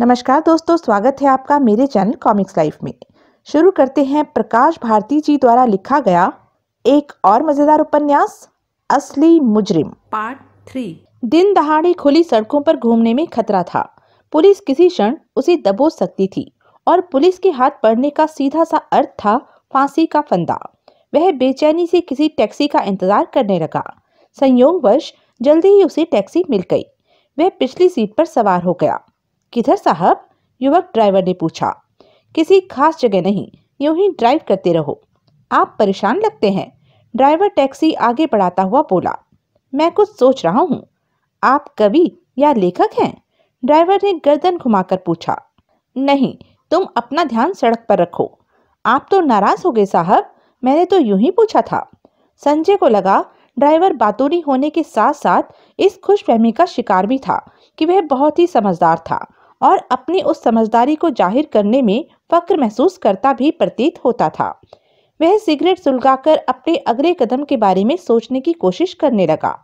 नमस्कार दोस्तों स्वागत है आपका मेरे चैनल कॉमिक्स लाइफ में शुरू करते हैं प्रकाश भारती जी द्वारा लिखा गया एक और मजेदार उपन्यास असली मुजरिम पार्ट थ्री दिन दहाड़ी खुली सड़कों पर घूमने में खतरा था पुलिस किसी क्षण उसे दबोच सकती थी और पुलिस के हाथ पड़ने का सीधा सा अर्थ था फांसी का फंदा वह बेचैनी से किसी टैक्सी का इंतजार करने लगा संयोगवश जल्दी ही उसे टैक्सी मिल गई वह पिछली सीट पर सवार हो गया किधर साहब युवक ड्राइवर ने पूछा किसी खास जगह नहीं यूं ही ड्राइव करते रहो आप परेशान लगते हैं ड्राइवर टैक्सी आगे बढ़ाता हुआ बोला मैं कुछ सोच रहा हूँ आप कवि या लेखक हैं ड्राइवर ने गर्दन घुमाकर पूछा नहीं तुम अपना ध्यान सड़क पर रखो आप तो नाराज हो गए साहब मैंने तो यूं ही पूछा था संजय को लगा ड्राइवर बातूनी होने के साथ साथ इस खुशफहमी का शिकार भी था कि वह बहुत ही समझदार था और अपनी उस समझदारी को जाहिर करने में फक्र महसूस करता भी प्रतीत होता था वह सिगरेट सुलगाकर अपने अगले कदम के बारे में सोचने की कोशिश करने लगा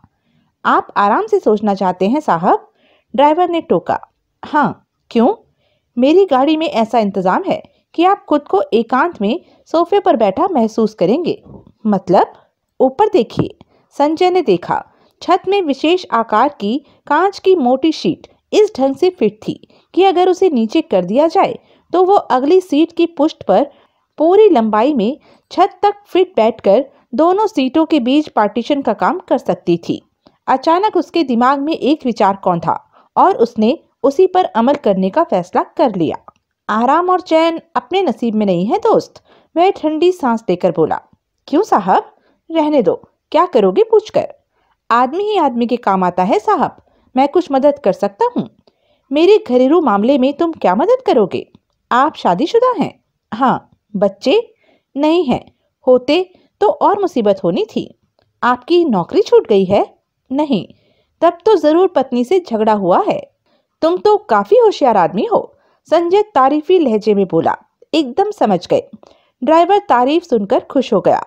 आप आराम से सोचना चाहते हैं साहब ड्राइवर ने टोका हाँ क्यों मेरी गाड़ी में ऐसा इंतज़ाम है कि आप खुद को एकांत में सोफे पर बैठा महसूस करेंगे मतलब ऊपर देखिए संजय ने देखा छत में विशेष आकार की कांच की मोटी शीट इस ढंग से फिट थी कि अगर उसे नीचे कर दिया जाए तो वो अगली सीट की पुष्ट पर पूरी लंबाई में छत तक फिट बैठकर दोनों सीटों के बीच पार्टीशन का काम कर सकती थी अचानक उसके दिमाग में एक विचार कौन था और उसने उसी पर अमल करने का फैसला कर लिया आराम और चैन अपने नसीब में नहीं है दोस्त वह ठंडी सांस लेकर बोला क्यों साहब रहने दो क्या करोगे पूछकर आदमी ही आदमी के काम आता है साहब मैं कुछ मदद कर सकता हूँ मेरे घरेलू मामले में तुम क्या मदद करोगे आप शादीशुदा हैं हाँ बच्चे नहीं हैं होते तो और मुसीबत होनी थी आपकी नौकरी छूट गई है नहीं तब तो ज़रूर पत्नी से झगड़ा हुआ है तुम तो काफ़ी होशियार आदमी हो संजय तारीफी लहजे में बोला एकदम समझ गए ड्राइवर तारीफ सुनकर खुश हो गया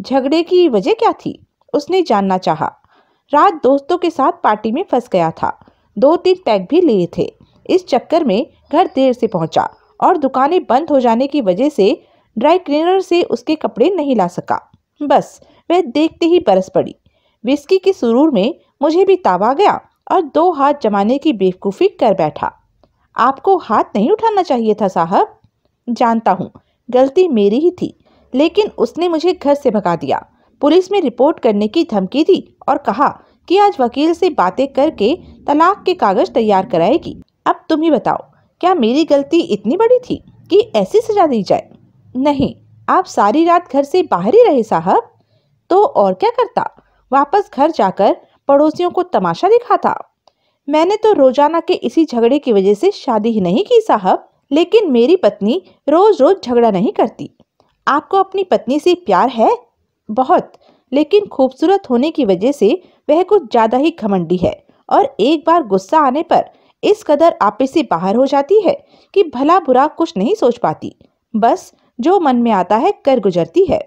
झगड़े की वजह क्या थी उसने जानना चाहा रात दोस्तों के साथ पार्टी में फंस गया था दो तीन पैक भी लिए थे इस चक्कर में घर देर से पहुंचा और दुकानें बंद हो जाने की वजह से ड्राई क्लीनर से उसके कपड़े नहीं ला सका बस वह देखते ही बरस पड़ी विस्की के सुरूर में मुझे भी ताब आ गया और दो हाथ जमाने की बेवकूफ़ी कर बैठा आपको हाथ नहीं उठाना चाहिए था साहब जानता हूँ गलती मेरी ही थी लेकिन उसने मुझे घर से भगा दिया पुलिस में रिपोर्ट करने की धमकी दी और कहा कि आज वकील से बातें करके तलाक के कागज तैयार कराएगी अब तुम ही बताओ क्या मेरी गलती इतनी बड़ी थी कि ऐसी सजा दी जाए नहीं आप सारी रात घर से बाहर ही रहे साहब तो और क्या करता वापस घर जाकर पड़ोसियों को तमाशा दिखा था मैंने तो रोजाना के इसी झगड़े की वजह से शादी ही नहीं की साहब लेकिन मेरी पत्नी रोज रोज झगड़ा नहीं करती आपको अपनी पत्नी से प्यार है बहुत लेकिन खूबसूरत होने की वजह से वह कुछ ज़्यादा ही घमंडी है और एक बार गुस्सा आने पर इस कदर आपे से बाहर हो जाती है कि भला बुरा कुछ नहीं सोच पाती बस जो मन में आता है कर गुजरती है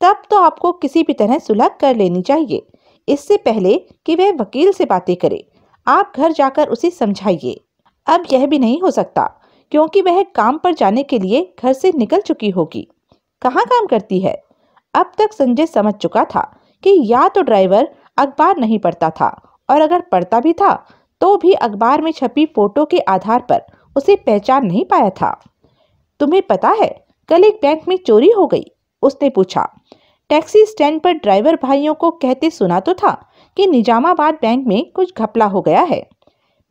तब तो आपको किसी भी तरह सुलह कर लेनी चाहिए इससे पहले कि वह वकील से बातें करे आप घर जाकर उसे समझाइए अब यह भी नहीं हो सकता क्योंकि वह काम पर जाने के लिए घर से निकल चुकी होगी कहाँ काम करती है अब तक संजय समझ चुका था कि या तो ड्राइवर अखबार नहीं पढ़ता था और अगर पढ़ता भी था तो भी अखबार में छपी फोटो के आधार पर उसे पहचान नहीं पाया था तुम्हें पता है कल एक बैंक में चोरी हो गई उसने पूछा टैक्सी स्टैंड पर ड्राइवर भाइयों को कहते सुना तो था कि निजामाबाद बैंक में कुछ घपला हो गया है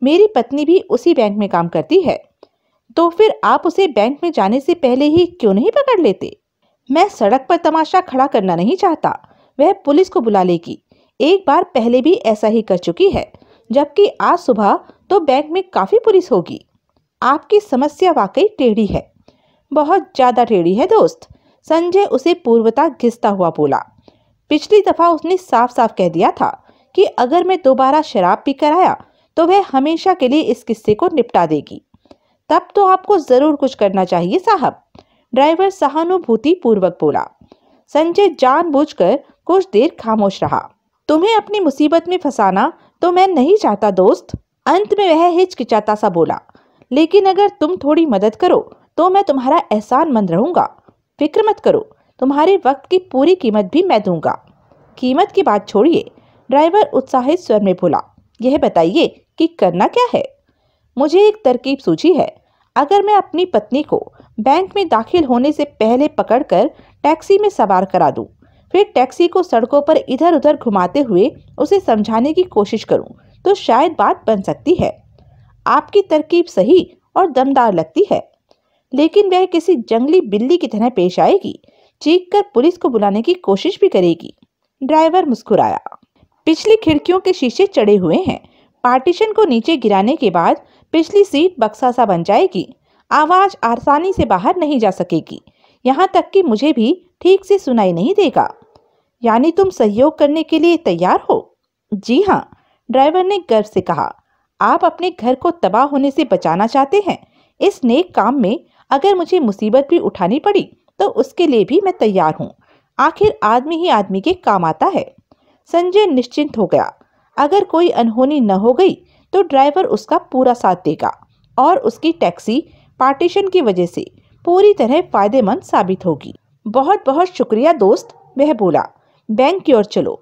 मेरी पत्नी भी उसी बैंक में काम करती है तो फिर आप उसे बैंक में जाने से पहले ही क्यों नहीं पकड़ लेते मैं सड़क पर तमाशा खड़ा करना नहीं चाहता वह पुलिस को बुला लेगी एक बार पहले भी ऐसा ही कर चुकी है जबकि आज सुबह तो बैंक में काफ़ी पुलिस होगी आपकी समस्या वाकई टेढ़ी है बहुत ज़्यादा टेढ़ी है दोस्त संजय उसे पूर्वता घिसता हुआ बोला पिछली दफ़ा उसने साफ साफ कह दिया था कि अगर मैं दोबारा शराब पी कर आया तो वह हमेशा के लिए इस किस्से को निपटा देगी तब तो आपको ज़रूर कुछ करना चाहिए साहब ड्राइवर सहानुभूति पूर्वक बोला संजय जानबूझकर कुछ देर खामोश रहा तुम्हें अपनी मुसीबत में फंसाना तो मैं नहीं चाहता दोस्त अंत में वह हिचकिचाता सा बोला लेकिन अगर तुम थोड़ी मदद करो तो मैं तुम्हारा एहसान मंद रहूँगा फिक्र मत करो तुम्हारे वक्त की पूरी कीमत भी मैं दूंगा कीमत की बात छोड़िए ड्राइवर उत्साहित स्वर में बोला यह बताइए कि करना क्या है मुझे एक तरकीब सूझी है अगर मैं अपनी पत्नी को बैंक में दाखिल होने से पहले पकड़कर टैक्सी में सवार करा दूं, फिर टैक्सी को सड़कों पर इधर उधर घुमाते हुए उसे समझाने की कोशिश करूं तो शायद बात बन सकती है आपकी तरकीब सही और दमदार लगती है लेकिन वह किसी जंगली बिल्ली की तरह पेश आएगी चीख कर पुलिस को बुलाने की कोशिश भी करेगी ड्राइवर मुस्कुराया पिछली खिड़कियों के शीशे चढ़े हुए हैं पार्टीशन को नीचे गिराने के बाद पिछली सीट बक्सा सा बन जाएगी आवाज़ आसानी से बाहर नहीं जा सकेगी यहाँ तक कि मुझे भी ठीक से सुनाई नहीं देगा यानी तुम सहयोग करने के लिए तैयार हो जी हाँ ड्राइवर ने गर्व से कहा आप अपने घर को तबाह होने से बचाना चाहते हैं इस नेक काम में अगर मुझे मुसीबत भी उठानी पड़ी तो उसके लिए भी मैं तैयार हूँ आखिर आदमी ही आदमी के काम आता है संजय निश्चिंत हो गया अगर कोई अनहोनी न हो गई तो ड्राइवर उसका पूरा साथ देगा और उसकी टैक्सी पार्टीशन की वजह से पूरी तरह फायदेमंद साबित होगी बहुत बहुत शुक्रिया दोस्त वह बोला बैंक की ओर चलो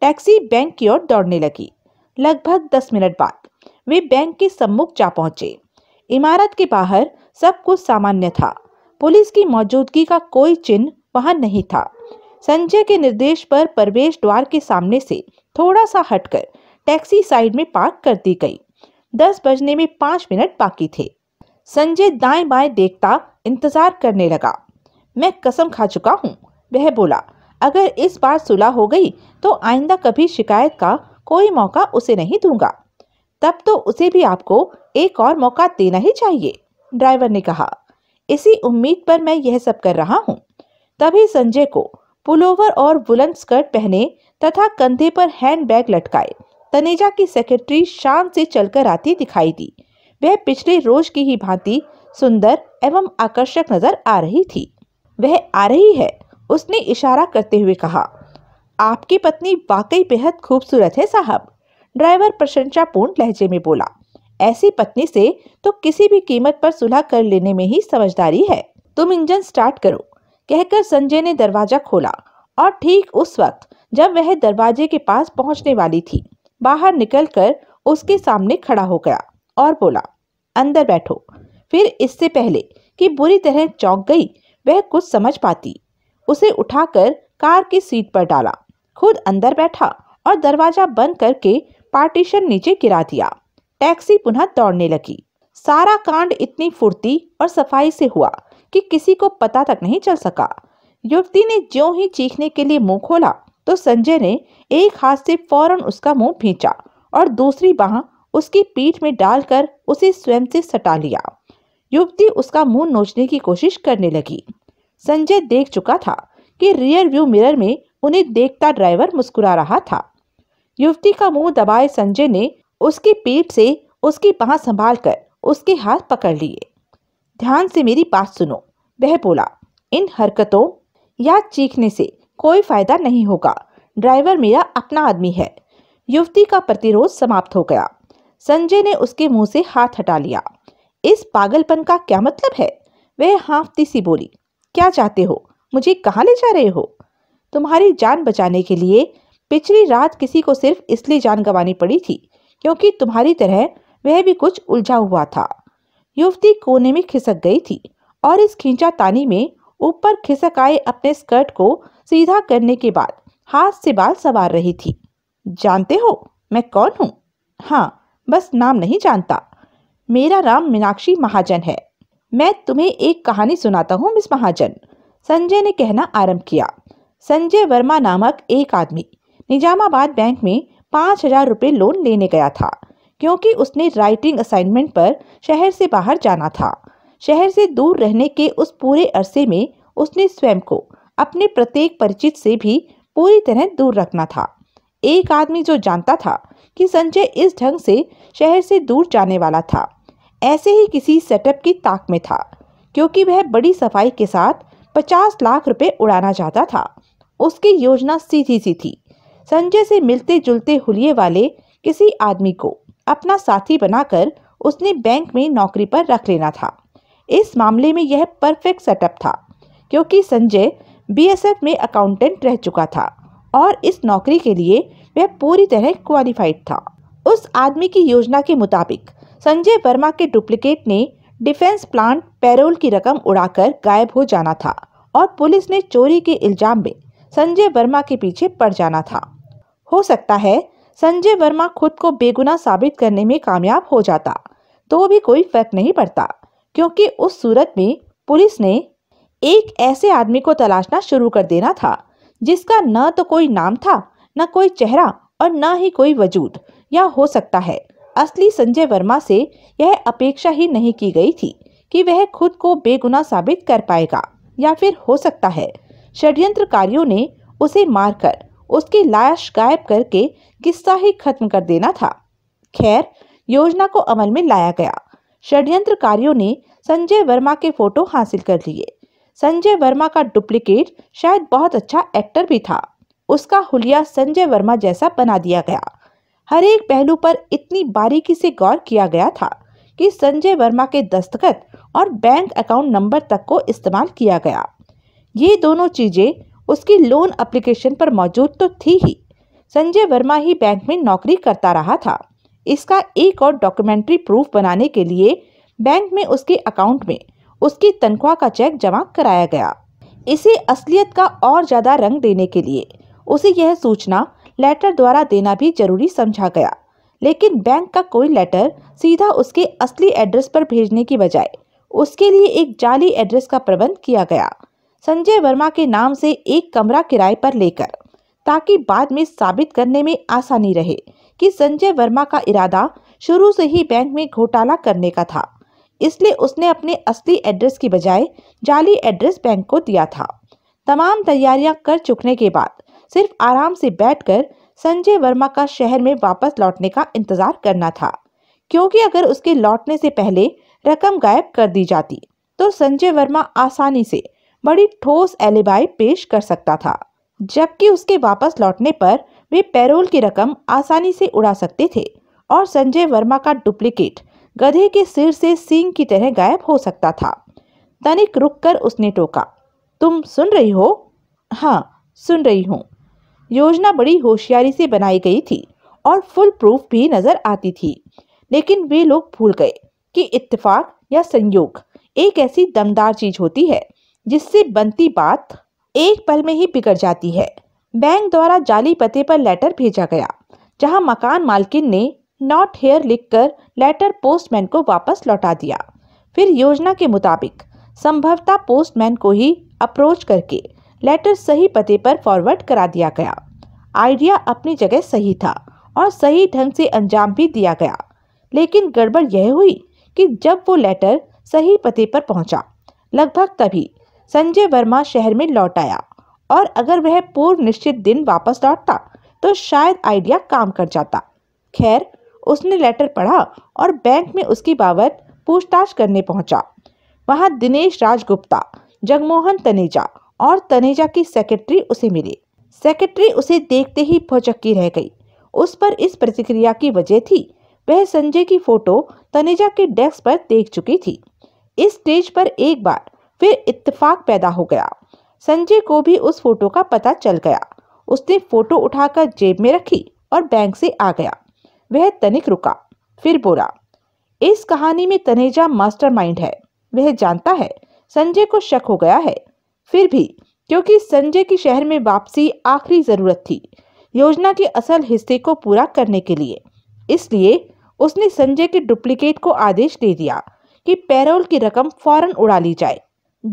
टैक्सी बैंक की ओर दौड़ने लगी लगभग दस मिनट बाद वे बैंक के सम्मुख जा पहुंचे इमारत के बाहर सब कुछ सामान्य था पुलिस की मौजूदगी का कोई चिन्ह वहां नहीं था संजय के निर्देश पर प्रवेश द्वार के सामने से थोड़ा सा हटकर टैक्सी साइड में पार्क कर दी गई दस बजने में पांच मिनट बाकी थे संजय दाएं बाएं देखता इंतजार करने लगा मैं कसम खा चुका हूँ वह बोला अगर इस बार सुलह हो गई तो आइंदा कभी शिकायत का कोई मौका उसे नहीं दूंगा तब तो उसे भी आपको एक और मौका देना ही चाहिए ड्राइवर ने कहा इसी उम्मीद पर मैं यह सब कर रहा हूँ तभी संजय को पुलोवर और बुलंद स्कर्ट पहने तथा कंधे पर हैंडबैग लटकाए तनेजा की सेक्रेटरी शान से चलकर आती दिखाई दी वह पिछले रोज की ही भांति सुंदर एवं आकर्षक नजर आ रही थी वह आ रही है उसने इशारा करते हुए कहा आपकी पत्नी वाकई बेहद खूबसूरत है साहब ड्राइवर प्रशंसापूर्ण लहजे में बोला ऐसी पत्नी से तो किसी भी कीमत पर सुलह कर लेने में ही समझदारी है तुम इंजन स्टार्ट करो कहकर संजय ने दरवाजा खोला और ठीक उस वक्त जब वह दरवाजे के पास पहुंचने वाली थी बाहर निकलकर उसके सामने खड़ा हो गया और बोला अंदर बैठो फिर इससे पहले कि बुरी तरह चौंक गई वह कुछ समझ पाती उसे उठाकर कार की सीट पर डाला खुद अंदर बैठा और दरवाजा बंद करके पार्टीशन नीचे गिरा दिया टैक्सी पुनः दौड़ने लगी सारा कांड इतनी फुर्ती और सफाई से हुआ कि किसी को पता तक नहीं चल सका युवती ने जो ही चीखने के लिए मुंह खोला तो संजय ने एक हाथ से फौरन उसका मुंह भींचा और दूसरी बाह उसकी पीठ में डालकर उसे स्वयं से सटा लिया युवती उसका मुंह नोचने की कोशिश करने लगी संजय देख चुका था कि रियर व्यू मिरर में उन्हें देखता ड्राइवर मुस्कुरा रहा था युवती का मुंह दबाए संजय ने उसकी पीठ से उसकी बाह संभाल कर उसके हाथ पकड़ लिए ध्यान से मेरी बात सुनो वह बोला इन हरकतों या चीखने से कोई फायदा नहीं होगा ड्राइवर मेरा अपना आदमी है युवती का प्रतिरोध समाप्त हो गया संजय ने उसके मुंह से हाथ हटा लिया इस पागलपन का क्या मतलब है वह हाफती सी बोली क्या चाहते हो मुझे कहाँ ले जा रहे हो तुम्हारी जान बचाने के लिए पिछली रात किसी को सिर्फ इसलिए जान गंवानी पड़ी थी क्योंकि तुम्हारी तरह वह भी कुछ उलझा हुआ था युवती कोने में खिसक गई थी और इस खींचा तानी में ऊपर खिसक आए अपने स्कर्ट को सीधा करने के बाद हाथ से बाल सवार रही थी जानते हो मैं कौन हूँ हाँ बस नाम नहीं जानता मेरा नाम मीनाक्षी महाजन है मैं तुम्हें एक कहानी सुनाता हूँ मिस महाजन संजय ने कहना आरंभ किया संजय वर्मा नामक एक आदमी निजामाबाद बैंक में पाँच हजार रुपये लोन लेने गया था क्योंकि उसने राइटिंग असाइनमेंट पर शहर से बाहर जाना था शहर से दूर रहने के उस पूरे अरसे में उसने स्वयं को अपने प्रत्येक परिचित से भी पूरी तरह दूर रखना था एक आदमी जो जानता था कि संजय इस ढंग से शहर से दूर जाने वाला था ऐसे ही किसी सेटअप की ताक में था क्योंकि वह बड़ी सफाई के साथ पचास लाख रुपए उड़ाना चाहता था उसकी योजना सीधी सी थी संजय से मिलते जुलते हुलिये वाले किसी आदमी को अपना साथी बनाकर उसने बैंक में नौकरी पर रख लेना था इस मामले में यह परफेक्ट सेटअप था क्योंकि संजय बीएसएफ में अकाउंटेंट रह चुका था और इस नौकरी के लिए वह पूरी तरह क्वालिफाइड था उस आदमी की योजना के मुताबिक संजय वर्मा के डुप्लीकेट ने डिफेंस प्लांट पैरोल की रकम उड़ाकर गायब हो जाना था और पुलिस ने चोरी के इल्जाम में संजय वर्मा के पीछे पड़ जाना था हो सकता है संजय वर्मा खुद को बेगुना साबित करने में कामयाब हो जाता तो भी कोई फर्क नहीं पड़ता क्योंकि उस सूरत में पुलिस ने एक ऐसे आदमी को तलाशना शुरू कर देना था जिसका न तो कोई नाम था न कोई चेहरा और न ही कोई वजूद या हो सकता है असली संजय वर्मा से यह अपेक्षा ही नहीं की गई थी कि वह खुद को बेगुनाह साबित कर पाएगा या फिर हो सकता है षड्यंत्रकारियों ने उसे मारकर उसकी लाश गायब करके किस्सा ही खत्म कर देना था खैर योजना को अमल में लाया गया षड्यंत्रकारियों ने संजय वर्मा के फोटो हासिल कर लिए संजय वर्मा का डुप्लीकेट शायद बहुत अच्छा एक्टर भी था उसका हुलिया संजय वर्मा जैसा बना दिया गया हर एक पहलू पर इतनी बारीकी से गौर किया गया था कि संजय वर्मा के दस्तखत और बैंक अकाउंट नंबर तक को इस्तेमाल किया गया ये दोनों चीज़ें उसकी लोन एप्लीकेशन पर मौजूद तो थी ही संजय वर्मा ही बैंक में नौकरी करता रहा था इसका एक और डॉक्यूमेंट्री प्रूफ बनाने के लिए बैंक में उसके अकाउंट में उसकी तनख्वाह का चेक जमा कराया गया इसे असलियत का और ज़्यादा रंग देने के लिए उसे यह सूचना लेटर द्वारा देना भी जरूरी समझा गया लेकिन बैंक का कोई लेटर सीधा उसके असली एड्रेस पर भेजने की बजाय उसके लिए एक जाली एड्रेस का प्रबंध किया गया संजय वर्मा के नाम से एक कमरा किराए पर लेकर ताकि बाद में साबित करने में आसानी रहे कि संजय वर्मा का इरादा शुरू से ही बैंक में घोटाला करने का था इसलिए उसने अपने असली एड्रेस की बजाय जाली एड्रेस बैंक को दिया था तमाम तैयारियां कर चुकने के बाद सिर्फ आराम से बैठकर संजय वर्मा का शहर में वापस लौटने का इंतजार करना था क्योंकि अगर उसके लौटने से पहले रकम गायब कर दी जाती तो संजय वर्मा आसानी से बड़ी ठोस एलिबाई पेश कर सकता था जबकि उसके वापस लौटने पर वे पैरोल की रकम आसानी से उड़ा सकते थे और संजय वर्मा का डुप्लीकेट गधे के सिर से सींग की तरह गायब हो सकता था तनिक रुककर उसने टोका तुम सुन रही हो हाँ सुन रही हूँ योजना बड़ी होशियारी से बनाई गई थी और फुल प्रूफ भी नजर आती थी लेकिन वे लोग भूल गए कि इत्तेफाक या संयोग एक ऐसी दमदार चीज होती है जिससे बनती बात एक पल में ही बिगड़ जाती है बैंक द्वारा जाली पते पर लेटर भेजा गया जहां मकान मालकिन ने नॉट हेयर लिखकर लेटर पोस्टमैन को वापस लौटा दिया फिर योजना के मुताबिक संभवतः पोस्टमैन को ही अप्रोच करके लेटर सही पते पर फॉरवर्ड करा दिया गया आइडिया अपनी जगह सही था और सही ढंग से अंजाम भी दिया गया लेकिन गड़बड़ यह हुई कि जब वो लेटर सही पते पर पहुंचा, लगभग तभी संजय वर्मा शहर में लौट आया और अगर वह पूर्व निश्चित दिन वापस लौटता तो शायद आइडिया काम कर जाता खैर उसने लेटर पढ़ा और बैंक में उसकी बाबत पूछताछ करने पहुंचा। वहां दिनेश राजगुप्ता जगमोहन तनेजा और तनेजा की सेक्रेटरी उसे मिली सेक्रेटरी उसे देखते ही भौचक्की रह गई उस पर इस प्रतिक्रिया की वजह थी वह संजय की फोटो तनेजा के डेस्क पर देख चुकी थी इस स्टेज पर एक बार फिर इत्तेफाक पैदा हो गया संजय को भी उस फोटो का पता चल गया उसने फोटो उठाकर जेब में रखी और बैंक से आ गया वह तनिक रुका फिर बोला इस कहानी में तनेजा मास्टरमाइंड है वह जानता है संजय को शक हो गया है फिर भी क्योंकि संजय की शहर में वापसी आखिरी ज़रूरत थी योजना के असल हिस्से को पूरा करने के लिए इसलिए उसने संजय के डुप्लीकेट को आदेश दे दिया कि पैरोल की रकम फौरन उड़ा ली जाए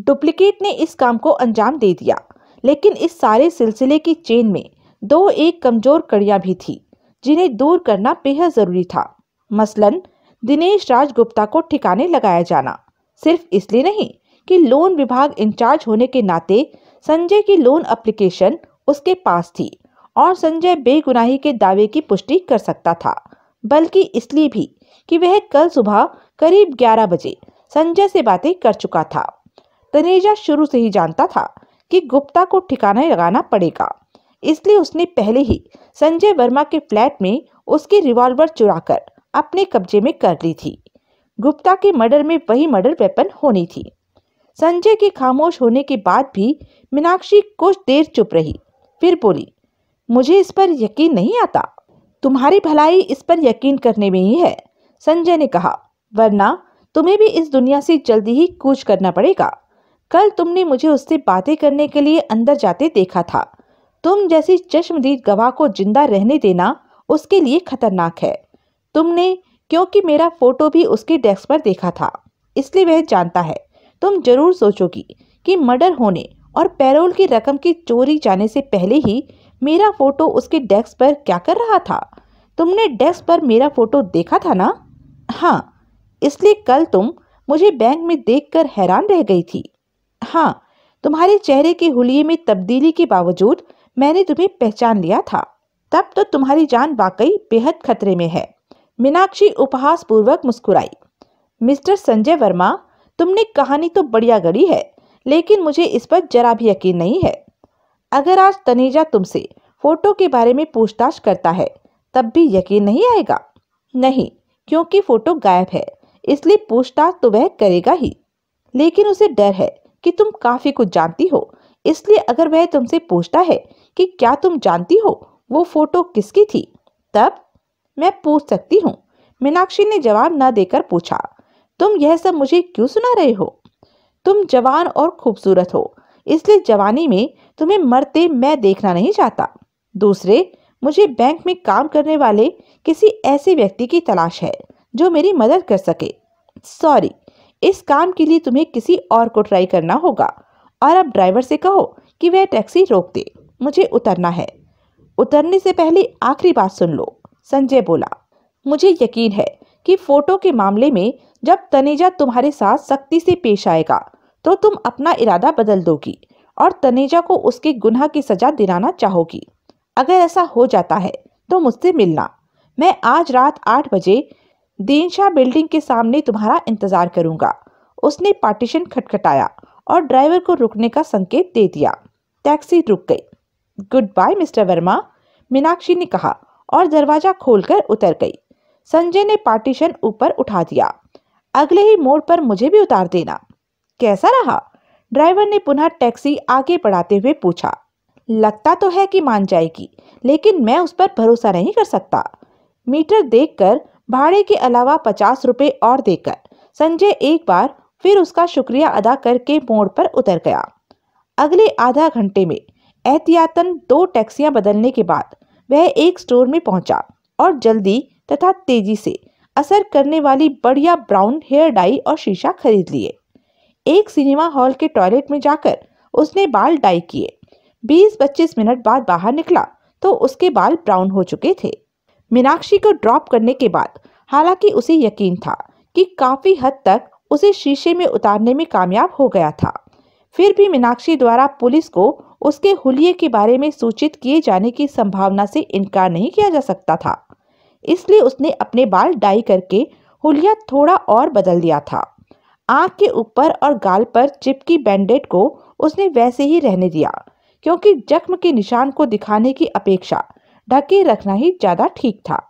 डुप्लीकेट ने इस काम को अंजाम दे दिया लेकिन इस सारे सिलसिले की चेन में दो एक कमजोर कड़ियां भी थी जिन्हें दूर करना बेहद ज़रूरी था मसलन दिनेश राजगुप्ता को ठिकाने लगाया जाना सिर्फ इसलिए नहीं कि लोन विभाग इंचार्ज होने के नाते संजय की लोन एप्लीकेशन उसके पास थी और संजय बेगुनाही के दावे की पुष्टि कर सकता था बल्कि इसलिए भी कि वह कल सुबह करीब 11 बजे संजय से बातें कर चुका था तनेजा शुरू से ही जानता था कि गुप्ता को ठिकाना लगाना पड़ेगा इसलिए उसने पहले ही संजय वर्मा के फ्लैट में उसकी रिवॉल्वर चुराकर अपने कब्जे में कर ली थी गुप्ता के मर्डर में वही मर्डर वेपन होनी थी संजय के खामोश होने के बाद भी मीनाक्षी कुछ देर चुप रही फिर बोली मुझे इस पर यकीन नहीं आता तुम्हारी भलाई इस पर यकीन करने में ही है संजय ने कहा वरना तुम्हें भी इस दुनिया से जल्दी ही कूच करना पड़ेगा कल तुमने मुझे उससे बातें करने के लिए अंदर जाते देखा था तुम जैसी चश्मदीद गवाह को जिंदा रहने देना उसके लिए खतरनाक है तुमने क्योंकि मेरा फोटो भी उसके डेस्क पर देखा था इसलिए वह जानता है तुम जरूर सोचोगी कि मर्डर होने और पैरोल की रकम की चोरी जाने से पहले ही मेरा फोटो उसके डेस्क पर क्या कर रहा था तुमने डेस्क पर मेरा फोटो देखा था ना हाँ इसलिए कल तुम मुझे बैंक में देखकर हैरान रह गई थी हाँ तुम्हारे चेहरे के हुलिये में तब्दीली के बावजूद मैंने तुम्हें पहचान लिया था तब तो तुम्हारी जान वाकई बेहद खतरे में है मीनाक्षी उपहास पूर्वक मुस्कुराई मिस्टर संजय वर्मा तुमने कहानी तो बढ़िया गढ़ी है लेकिन मुझे इस पर जरा भी यकीन नहीं है अगर आज तनेजा तुमसे फोटो के बारे में पूछताछ करता है तब भी यकीन नहीं आएगा नहीं क्योंकि फोटो गायब है इसलिए पूछताछ तो वह करेगा ही लेकिन उसे डर है कि तुम काफ़ी कुछ जानती हो इसलिए अगर वह तुमसे पूछता है कि क्या तुम जानती हो वो फोटो किसकी थी तब मैं पूछ सकती हूँ मीनाक्षी ने जवाब न देकर पूछा तुम यह सब मुझे क्यों सुना रहे हो तुम जवान और खूबसूरत हो इसलिए जवानी में तुम्हें मरते मैं देखना नहीं चाहता दूसरे मुझे बैंक में काम करने वाले किसी ऐसे व्यक्ति की तलाश है जो मेरी मदद कर सके सॉरी इस काम के लिए तुम्हें किसी और को ट्राई करना होगा और अब ड्राइवर से कहो कि वह टैक्सी रोक दे मुझे उतरना है उतरने से पहले आखिरी बात सुन लो संजय बोला मुझे यकीन है कि फोटो के मामले में जब तनेजा तुम्हारे साथ सख्ती से पेश आएगा तो तुम अपना इरादा बदल दोगी और तनेजा को उसके गुनाह की सजा दिलाना चाहोगी अगर ऐसा हो जाता है तो मुझसे मिलना मैं आज रात आठ बजे दीनशाह बिल्डिंग के सामने तुम्हारा इंतज़ार करूंगा उसने पार्टीशन खटखटाया और ड्राइवर को रुकने का संकेत दे दिया टैक्सी रुक गई goodbye Mister Verma Meenakshi ने कहा और दरवाज़ा खोलकर उतर गई संजय ने पार्टीशन ऊपर उठा दिया अगले ही मोड़ पर मुझे भी उतार देना कैसा रहा ड्राइवर ने पुनः टैक्सी आगे बढ़ाते हुए पूछा लगता तो है कि मान जाएगी लेकिन मैं उस पर भरोसा नहीं कर सकता मीटर देखकर भाड़े के अलावा पचास रुपए और देकर संजय एक बार फिर उसका शुक्रिया अदा करके मोड़ पर उतर गया अगले आधा घंटे में एहतियातन दो टैक्सियां बदलने के बाद वह एक स्टोर में पहुंचा और जल्दी तथा तेजी से असर करने वाली बढ़िया ब्राउन हेयर डाई और शीशा खरीद लिए एक सिनेमा हॉल के टॉयलेट में जाकर उसने बाल डाई किए 20-25 मिनट बाद बाहर निकला तो उसके बाल ब्राउन हो चुके थे मीनाक्षी को ड्रॉप करने के बाद हालांकि उसे यकीन था कि काफ़ी हद तक उसे शीशे में उतारने में कामयाब हो गया था फिर भी मीनाक्षी द्वारा पुलिस को उसके हुलिये के बारे में सूचित किए जाने की संभावना से इनकार नहीं किया जा सकता था इसलिए उसने अपने बाल डाई करके हुलिया थोड़ा और बदल दिया था आँख के ऊपर और गाल पर चिपकी बैंडेड को उसने वैसे ही रहने दिया क्योंकि जख्म के निशान को दिखाने की अपेक्षा ढके रखना ही ज़्यादा ठीक था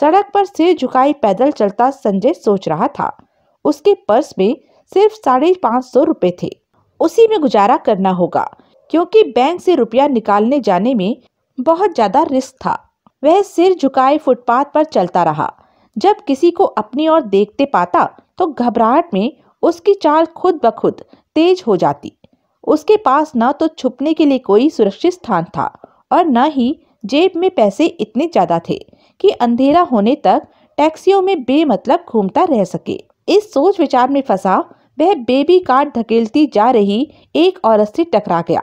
सड़क पर सिर झुकाई पैदल चलता संजय सोच रहा था उसके पर्स में सिर्फ साढ़े पाँच सौ रुपए थे उसी में गुजारा करना होगा क्योंकि बैंक से रुपया निकालने जाने में बहुत ज़्यादा रिस्क था वह सिर झुकाए फुटपाथ पर चलता रहा जब किसी को अपनी ओर देखते पाता तो घबराहट में उसकी चाल खुद ब खुद तेज हो जाती उसके पास न तो छुपने के लिए कोई सुरक्षित स्थान था और न ही जेब में पैसे इतने ज़्यादा थे कि अंधेरा होने तक टैक्सियों में बेमतलब घूमता रह सके इस सोच विचार में फंसा वह बेबी कार्ड धकेलती जा रही एक औरत से टकरा गया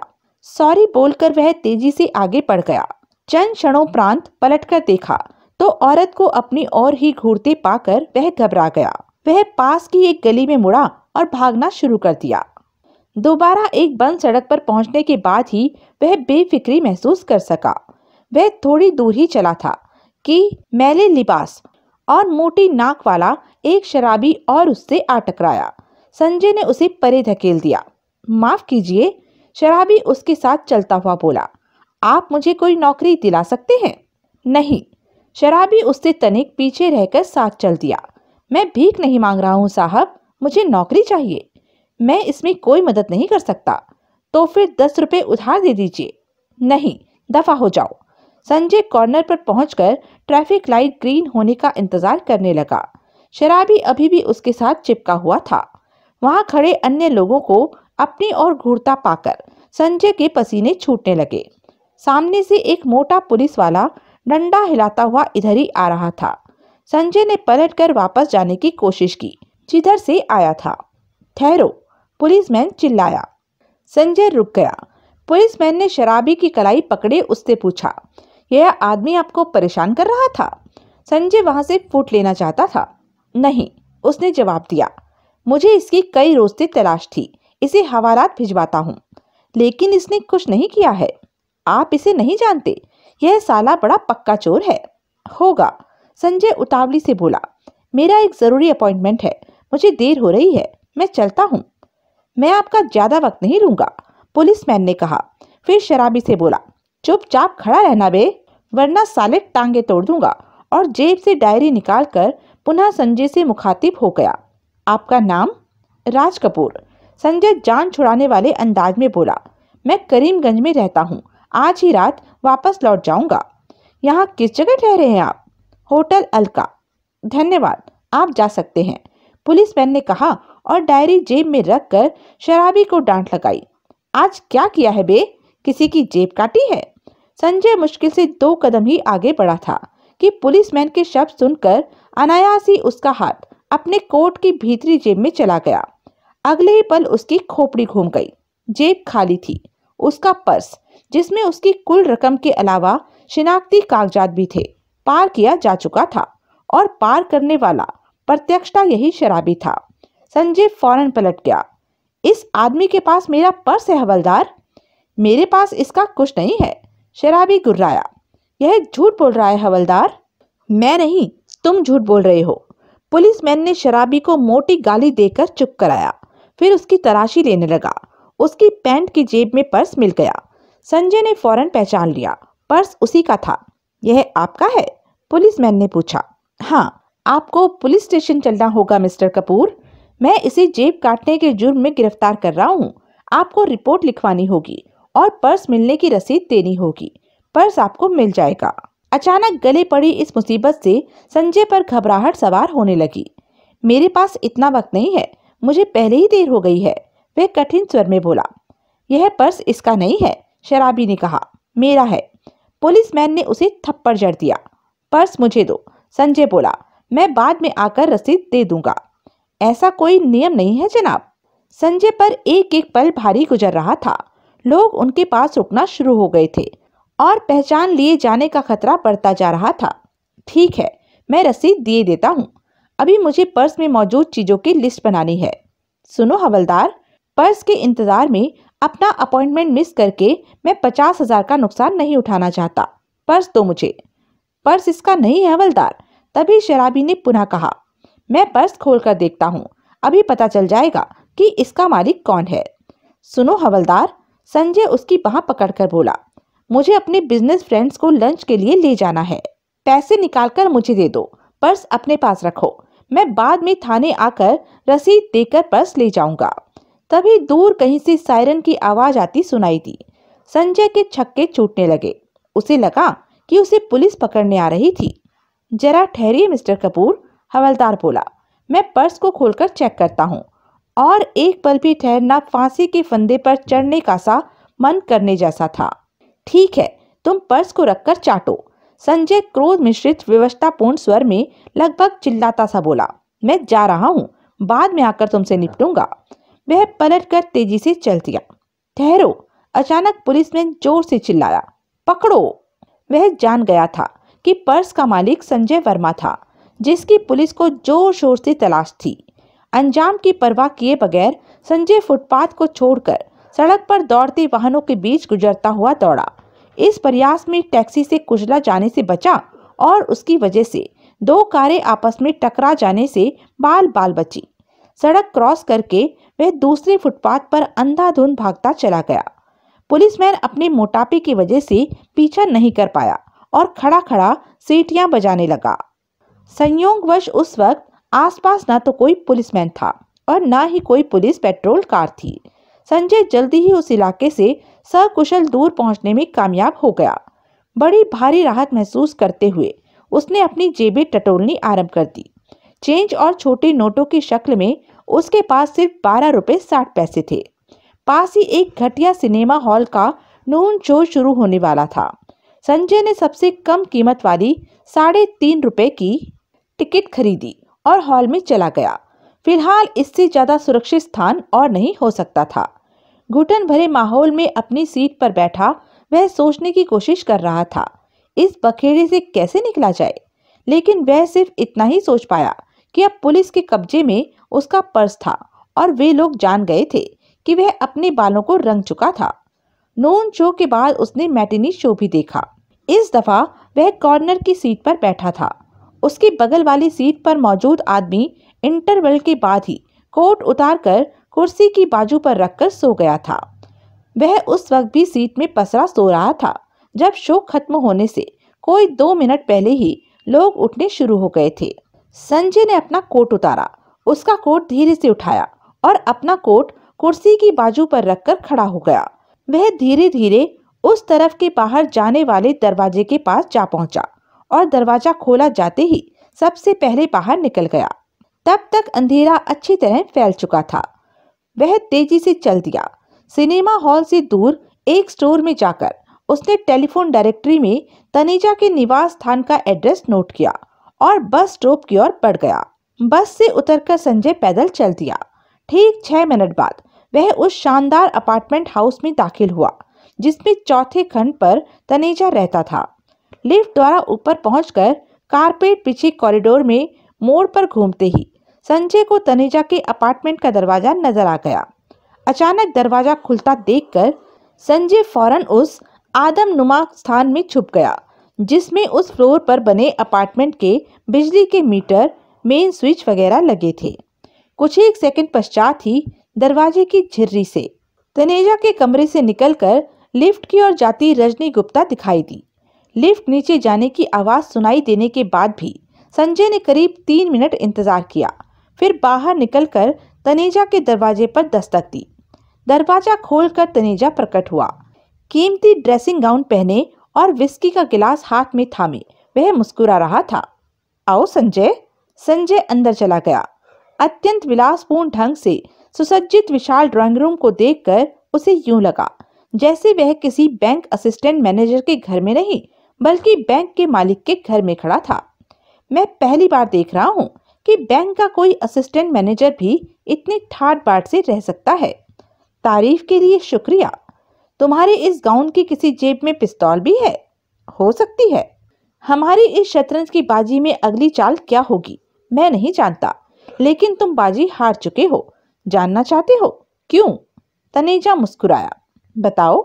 सॉरी बोलकर वह तेजी से आगे बढ़ गया चंद क्षणों प्रांत पलटकर देखा तो औरत को अपनी ओर ही घूरते पाकर वह घबरा गया वह पास की एक गली में मुड़ा और भागना शुरू कर दिया दोबारा एक बंद सड़क पर पहुंचने के बाद ही वह बेफिक्री महसूस कर सका वह थोड़ी दूर ही चला था कि मैले लिबास और मोटी नाक वाला एक शराबी और उससे आ टकराया संजय ने उसे परे धकेल दिया माफ कीजिए शराबी उसके साथ चलता हुआ बोला आप मुझे कोई नौकरी दिला सकते हैं नहीं शराबी उससे तनिक पीछे रहकर साथ चल दिया मैं भीख नहीं मांग रहा हूँ साहब मुझे नौकरी चाहिए मैं इसमें कोई मदद नहीं कर सकता तो फिर दस रुपये उधार दे दीजिए नहीं दफा हो जाओ संजय कॉर्नर पर पहुंचकर ट्रैफिक लाइट ग्रीन होने का इंतजार करने लगा शराबी अभी भी उसके साथ चिपका हुआ था वहां खड़े अन्य लोगों को अपनी ओर घूरता पाकर संजय के पसीने छूटने लगे सामने से एक मोटा पुलिस वाला डंडा हिलाता हुआ इधर ही आ रहा था संजय ने पलट कर वापस जाने की कोशिश की जिधर से आया था ठहरो पुलिसमैन चिल्लाया संजय रुक गया पुलिसमैन ने शराबी की कलाई पकड़े उससे पूछा यह आदमी आपको परेशान कर रहा था संजय वहां से फूट लेना चाहता था नहीं उसने जवाब दिया मुझे इसकी कई रोज से तलाश थी इसे हवालात भिजवाता हूँ लेकिन इसने कुछ नहीं किया है आप इसे नहीं जानते यह साला बड़ा पक्का चोर है होगा संजय उतावली से बोला मेरा एक ज़रूरी अपॉइंटमेंट है मुझे देर हो रही है मैं चलता हूँ मैं आपका ज़्यादा वक्त नहीं लूँगा पुलिसमैन ने कहा फिर शराबी से बोला चुपचाप खड़ा रहना बे वरना साले टांगे तोड़ दूंगा और जेब से डायरी निकालकर पुनः संजय से मुखातिब हो गया आपका नाम राज कपूर संजय जान छुड़ाने वाले अंदाज में बोला मैं करीमगंज में रहता हूँ आज ही रात वापस लौट जाऊंगा यहाँ किस जगह ठहरे हैं आप होटल अलका धन्यवाद आप जा सकते हैं पुलिस मैन ने कहा और डायरी जेब में कर शराबी को डांट लगाई आज क्या किया है बे किसी की जेब काटी है संजय मुश्किल से दो कदम ही आगे बढ़ा था कि पुलिसमैन के शब्द सुनकर अनायास ही उसका हाथ अपने कोट की भीतरी जेब में चला गया अगले ही पल उसकी खोपड़ी घूम गई जेब खाली थी उसका पर्स जिसमें उसकी कुल रकम के अलावा शिनाख्ती कागजात भी थे पार किया जा चुका था और पार करने वाला प्रत्यक्षता यही शराबी था संजय फौरन पलट गया इस आदमी के पास मेरा पर्स है हवलदार मेरे पास इसका कुछ नहीं है शराबी गुर्राया यह झूठ बोल रहा है हवलदार मैं नहीं तुम झूठ बोल रहे हो पुलिस मैन ने शराबी को मोटी गाली देकर चुप कराया फिर उसकी तराशी लेने लगा उसकी पैंट की जेब में पर्स मिल गया संजय ने फौरन पहचान लिया पर्स उसी का था यह आपका है पुलिसमैन ने पूछा हाँ आपको पुलिस स्टेशन चलना होगा मिस्टर कपूर मैं इसे जेब काटने के जुर्म में गिरफ्तार कर रहा हूँ आपको रिपोर्ट लिखवानी होगी और पर्स मिलने की रसीद देनी होगी पर्स आपको मिल जाएगा अचानक गले पड़ी इस मुसीबत से संजय पर घबराहट सवार होने लगी मेरे पास इतना वक्त नहीं है मुझे पहले ही देर हो गई है वह कठिन स्वर में बोला यह पर्स इसका नहीं है शराबी ने कहा मेरा है पुलिस मैन ने उसे थप्पड़ जड़ दिया पर्स मुझे दो संजय बोला मैं बाद में आकर रसीद दे दूंगा ऐसा कोई नियम नहीं है जनाब संजय पर एक एक पल भारी गुजर रहा था लोग उनके पास रुकना शुरू हो गए थे और पहचान लिए जाने का खतरा बढ़ता जा रहा था ठीक है मैं रसीद दिए देता हूँ अभी मुझे पर्स में मौजूद चीज़ों की लिस्ट बनानी है सुनो हवलदार पर्स के इंतज़ार में अपना अपॉइंटमेंट मिस करके मैं पचास हजार का नुकसान नहीं उठाना चाहता पर्स दो मुझे पर्स इसका नहीं है हवलदार तभी शराबी ने पुनः कहा मैं पर्स खोल कर देखता हूँ अभी पता चल जाएगा कि इसका मालिक कौन है सुनो हवलदार संजय उसकी बाह पकड़कर बोला मुझे अपने बिजनेस फ्रेंड्स को लंच के लिए ले जाना है पैसे निकालकर मुझे दे दो पर्स अपने पास रखो मैं बाद में थाने आकर रसीद देकर पर्स ले जाऊंगा तभी दूर कहीं से सायरन की आवाज आती सुनाई दी संजय के छक्के छूटने लगे उसे लगा कि उसे पुलिस पकड़ने आ रही थी जरा ठहरिए मिस्टर कपूर हवलदार बोला मैं पर्स को खोलकर चेक करता हूँ और एक पल भी ठहरना फांसी के फंदे पर चढ़ने का सा मन करने जैसा था ठीक है तुम पर्स को रखकर चाटो संजय क्रोध मिश्रित व्यवस्थापूर्ण स्वर में लगभग चिल्लाता सा बोला मैं जा रहा हूँ बाद में आकर तुमसे निपटूंगा वह पलटकर तेजी से चल दिया ठहरो अचानक पुलिस ने जोर से चिल्लाया पकड़ो वह जान गया था कि पर्स का मालिक संजय वर्मा था जिसकी पुलिस को जोर शोर से तलाश थी अंजाम की परवाह किए बगैर संजय फुटपाथ को छोड़कर सड़क पर दौड़ते वाहनों के बीच गुजरता हुआ दौड़ा इस प्रयास में टैक्सी से कुचला जाने से बचा और उसकी वजह से दो कारें आपस में टकरा जाने से बाल बाल बची सड़क क्रॉस करके वह दूसरे फुटपाथ पर अंधाधुंध भागता चला गया पुलिसमैन अपने मोटापे की वजह से पीछा नहीं कर पाया और खड़ा खड़ा सीटियां बजाने लगा संयोगवश उस वक्त आसपास ना तो कोई पुलिसमैन था और ना ही कोई पुलिस पेट्रोल कार थी संजय जल्दी ही उस इलाके से सकुशल दूर पहुंचने में कामयाब हो गया बड़ी भारी राहत महसूस करते हुए उसने अपनी जेबें टटोलनी आरंभ कर दी चेंज और छोटे नोटों की शक्ल में उसके पास सिर्फ बारह रुपये साठ पैसे थे पास ही एक घटिया सिनेमा हॉल का नून शो शुरू होने वाला था संजय ने सबसे कम कीमत वाली साढ़े तीन रुपये की टिकट खरीदी और हॉल में चला गया फिलहाल इससे ज़्यादा सुरक्षित स्थान और नहीं हो सकता था घुटन भरे माहौल में अपनी सीट पर बैठा वह सोचने की कोशिश कर रहा था इस बखेड़े से कैसे निकला जाए लेकिन वह सिर्फ इतना ही सोच पाया कि अब पुलिस के कब्जे में उसका पर्स था और वे लोग जान गए थे कि वह अपने बालों को रंग चुका था नोन शो के बाद उसने मैटिनी शो भी देखा इस दफ़ा वह कॉर्नर की सीट पर बैठा था उसके बगल वाली सीट पर मौजूद आदमी इंटरवल के बाद ही कोट उतारकर कुर्सी की बाजू पर रखकर सो गया था वह उस वक्त भी सीट में पसरा सो रहा था जब शो खत्म होने से कोई दो मिनट पहले ही लोग उठने शुरू हो गए थे संजय ने अपना कोट उतारा उसका कोट धीरे से उठाया और अपना कोट कुर्सी की बाजू पर रखकर खड़ा हो गया वह धीरे धीरे उस तरफ के बाहर जाने वाले दरवाजे के पास जा पहुंचा और दरवाजा खोला जाते ही सबसे पहले बाहर निकल गया तब तक अंधेरा अच्छी तरह फैल चुका था वह तेजी से चल दिया सिनेमा हॉल से दूर एक स्टोर में जाकर उसने टेलीफोन डायरेक्टरी में तनेजा के निवास स्थान का एड्रेस नोट किया और बस स्टॉप की ओर बढ़ गया बस से उतरकर संजय पैदल चल दिया ठीक छह मिनट बाद वह उस शानदार अपार्टमेंट हाउस में दाखिल हुआ जिसमें चौथे खंड पर तनेजा रहता था लिफ्ट द्वारा ऊपर पहुंचकर कारपेट पीछे कॉरिडोर में मोड़ पर घूमते ही संजय को तनेजा के अपार्टमेंट का दरवाज़ा नजर आ गया अचानक दरवाज़ा खुलता देखकर संजय फौरन उस आदम नुमा स्थान में छुप गया जिसमें उस फ्लोर पर बने अपार्टमेंट के बिजली के मीटर मेन स्विच वगैरह लगे थे कुछ ही एक सेकंड पश्चात ही दरवाजे की झिर्री से तनेजा के कमरे से निकलकर लिफ्ट की ओर जाती रजनी गुप्ता दिखाई दी लिफ्ट नीचे जाने की आवाज़ सुनाई देने के बाद भी संजय ने करीब तीन मिनट इंतज़ार किया फिर बाहर निकलकर तनेजा के दरवाजे पर दस्तक दी दरवाजा खोलकर तनेजा प्रकट हुआ कीमती ड्रेसिंग गाउन पहने और विस्की का गिलास हाथ में थामे वह मुस्कुरा रहा था आओ संजय संजय अंदर चला गया अत्यंत विलासपूर्ण ढंग से सुसज्जित विशाल ड्राइंग रूम को देखकर उसे यूं लगा जैसे वह किसी बैंक असिस्टेंट मैनेजर के घर में नहीं बल्कि बैंक के मालिक के घर में खड़ा था मैं पहली बार देख रहा हूं कि बैंक का कोई असिस्टेंट मैनेजर भी इतनी ठाट बाट से रह सकता है तारीफ के लिए शुक्रिया तुम्हारे इस गाउन की किसी जेब में पिस्तौल भी है हो सकती है हमारी इस शतरंज की बाजी में अगली चाल क्या होगी मैं नहीं जानता लेकिन तुम बाजी हार चुके हो जानना चाहते हो क्यों तनेजा मुस्कुराया बताओ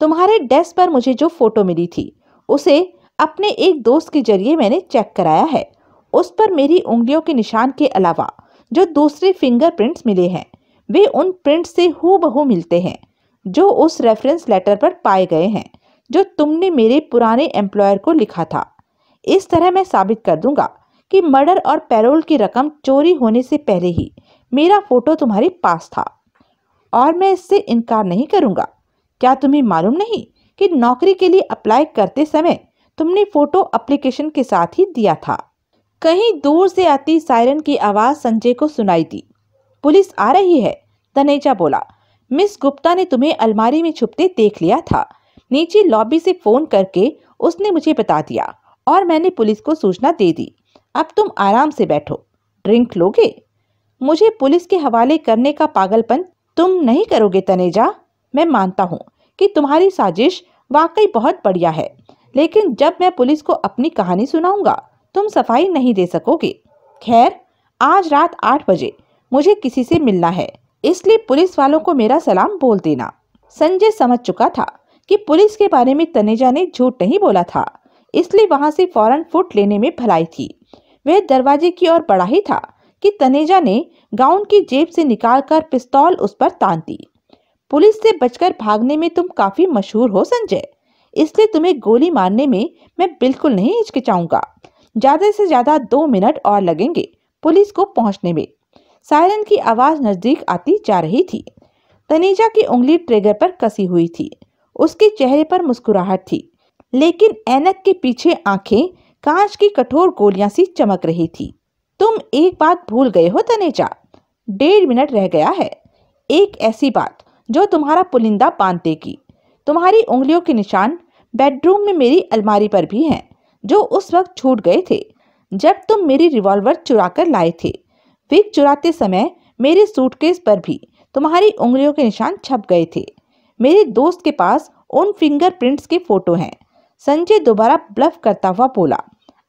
तुम्हारे डेस्क पर मुझे जो फोटो मिली थी उसे अपने एक दोस्त के जरिए मैंने चेक कराया है उस पर मेरी उंगलियों के निशान के अलावा जो दूसरे फिंगरप्रिंट्स मिले हैं वे उन प्रिंट से हूबहू मिलते हैं जो उस रेफरेंस लेटर पर पाए गए हैं जो तुमने मेरे पुराने एम्प्लॉयर को लिखा था इस तरह मैं साबित कर दूंगा कि मर्डर और पैरोल की रकम चोरी होने से पहले ही मेरा फोटो तुम्हारे पास था और मैं इससे इनकार नहीं करूँगा क्या तुम्हें मालूम नहीं कि नौकरी के लिए अप्लाई करते समय तुमने फोटो अप्लीकेशन के साथ ही दिया था कहीं दूर से आती सायरन की आवाज़ संजय को सुनाई दी पुलिस आ रही है तनेजा बोला मिस गुप्ता ने तुम्हें अलमारी में छुपते देख लिया था नीचे लॉबी से फ़ोन करके उसने मुझे बता दिया और मैंने पुलिस को सूचना दे दी अब तुम आराम से बैठो ड्रिंक लोगे मुझे पुलिस के हवाले करने का पागलपन तुम नहीं करोगे तनेजा मैं मानता हूँ कि तुम्हारी साजिश वाकई बहुत बढ़िया है लेकिन जब मैं पुलिस को अपनी कहानी सुनाऊंगा तुम सफाई नहीं दे सकोगे खैर आज रात आठ बजे मुझे किसी से मिलना है इसलिए पुलिस वालों को मेरा सलाम बोल देना संजय समझ चुका था कि पुलिस के बारे में तनेजा ने झूठ नहीं बोला था इसलिए वहां से फौरन फुट लेने में भलाई थी वह दरवाजे की ओर बढ़ा ही था कि तनेजा ने गाउन की जेब से निकालकर पिस्तौल उस पर तान दी पुलिस से बचकर भागने में तुम काफी मशहूर हो संजय इसलिए तुम्हें गोली मारने में मैं बिल्कुल नहीं हिचकिचाऊंगा ज्यादा से ज्यादा दो मिनट और लगेंगे पुलिस को पहुंचने में सायरन की आवाज नजदीक आती जा रही थी तनेजा की उंगली ट्रेगर पर कसी हुई थी उसके चेहरे पर मुस्कुराहट थी लेकिन ऐनक के पीछे आंखें कांच की कठोर गोलियां सी चमक रही थी तुम एक बात भूल गए हो तनेजा डेढ़ मिनट रह गया है एक ऐसी बात जो तुम्हारा पुलिंदा बांध देगी तुम्हारी उंगलियों के निशान बेडरूम में मेरी अलमारी पर भी हैं जो उस वक्त छूट गए थे जब तुम मेरी रिवॉल्वर चुरा कर लाए थे विक चुराते समय मेरे सूटकेस पर भी तुम्हारी उंगलियों के निशान छप गए थे मेरे दोस्त के पास उन फिंगरप्रिंट्स के फोटो हैं संजय दोबारा ब्लफ करता हुआ बोला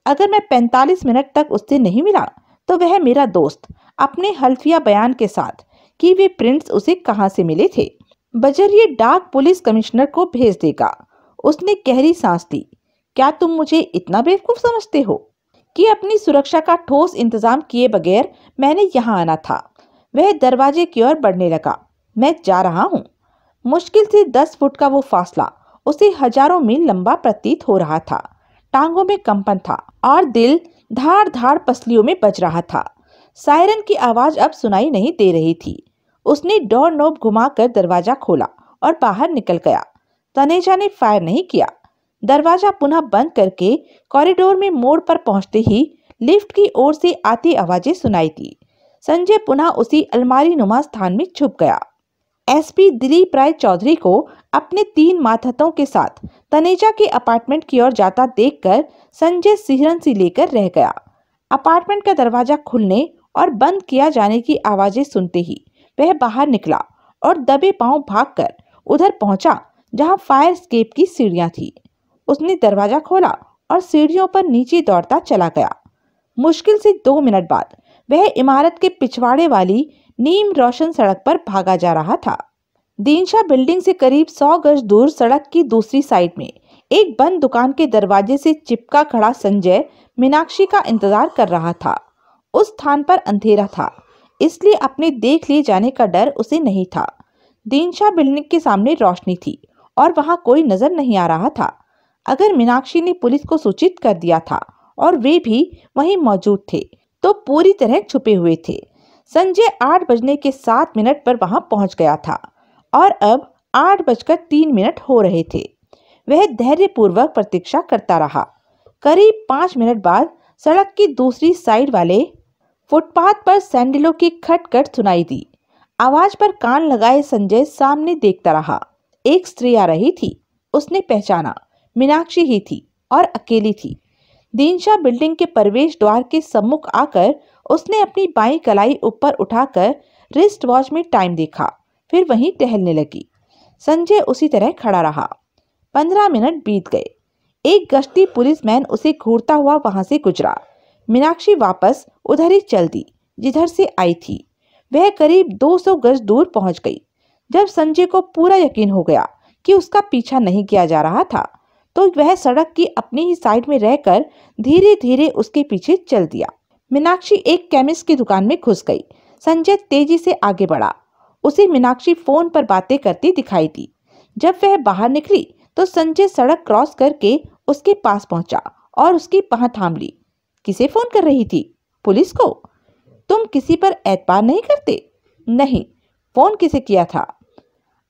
अगर मैं 45 मिनट तक उससे नहीं मिला तो वह मेरा दोस्त अपने हल्फिया बयान के साथ कि वे प्रिंट्स उसे कहां से मिले थे बजरिए डाक पुलिस कमिश्नर को भेज देगा उसने गहरी सांस दी क्या तुम मुझे इतना बेवकूफ समझते हो कि अपनी सुरक्षा का ठोस इंतजाम किए बगैर मैंने यहाँ आना था वह दरवाजे की ओर बढ़ने लगा मैं जा रहा हूँ मुश्किल से दस फुट का वो फासला उसे हजारों मील लंबा प्रतीत हो रहा था टांगों में कंपन था और दिल धार धार पसलियों में बज रहा था सायरन की आवाज अब सुनाई नहीं दे रही थी उसने डोर नोब घुमाकर दरवाजा खोला और बाहर निकल गया तनेजा ने फायर नहीं किया दरवाजा पुनः बंद करके कॉरिडोर में मोड़ पर पहुंचते ही लिफ्ट की ओर से आती आवाजें सुनाई दी संजय पुनः उसी अलमारी नुमा स्थान में छुप गया एसपी दिलीप राय चौधरी को अपने तीन माथतों के साथ तनेजा के अपार्टमेंट की ओर जाता देखकर संजय सिहरन सी लेकर रह गया अपार्टमेंट का दरवाजा खुलने और बंद किया जाने की आवाजें सुनते ही वह बाहर निकला और दबे पांव भागकर उधर पहुंचा जहां फायर स्केप की सीढ़ियां थी उसने दरवाजा खोला और सीढ़ियों पर नीचे दौड़ता चला गया मुश्किल से दो मिनट बाद वह इमारत के पिछवाड़े वाली नीम रोशन सड़क पर भागा जा रहा था दीनशाह बिल्डिंग से करीब सौ गज दूर सड़क की दूसरी साइड में एक बंद दुकान के दरवाजे से चिपका खड़ा संजय मीनाक्षी का इंतजार कर रहा था उस स्थान पर अंधेरा था इसलिए अपने देख लिए जाने का डर उसे नहीं था दीनशाह बिल्डिंग के सामने रोशनी थी और वहाँ कोई नजर नहीं आ रहा था अगर मीनाक्षी ने पुलिस को सूचित कर दिया था और वे भी वहीं मौजूद थे तो पूरी तरह छुपे हुए थे संजय आठ बजने के सात मिनट पर वहां पहुंच गया था और अब आठ बजकर तीन मिनट हो रहे थे वह धैर्यपूर्वक प्रतीक्षा करता रहा करीब पाँच मिनट बाद सड़क की दूसरी साइड वाले फुटपाथ पर सैंडलों की खटखट सुनाई दी आवाज पर कान लगाए संजय सामने देखता रहा एक स्त्री आ रही थी उसने पहचाना मीनाक्षी ही थी और अकेली थी दीनशा बिल्डिंग के प्रवेश द्वार के सम्मुख आकर उसने अपनी बाई कलाई ऊपर उठाकर रिस्ट वॉच में टाइम देखा फिर वहीं टहलने लगी संजय उसी तरह खड़ा रहा पंद्रह मिनट बीत गए एक गश्ती पुलिस मैन उसे घूरता हुआ वहां से गुजरा मीनाक्षी वापस उधर ही चल दी जिधर से आई थी वह करीब 200 गज दूर पहुंच गई जब संजय को पूरा यकीन हो गया कि उसका पीछा नहीं किया जा रहा था तो वह सड़क की अपनी ही साइड में रहकर धीरे धीरे उसके पीछे चल दिया मीनाक्षी एक केमिस्ट की दुकान में घुस गई संजय तेजी से आगे बढ़ा उसे मीनाक्षी फोन पर बातें करती दिखाई दी जब वह बाहर निकली तो संजय सड़क क्रॉस करके उसके पास पहुंचा और उसकी बाह थाम ली किसे फोन कर रही थी पुलिस को तुम किसी पर एतबार नहीं करते नहीं फोन किसे किया था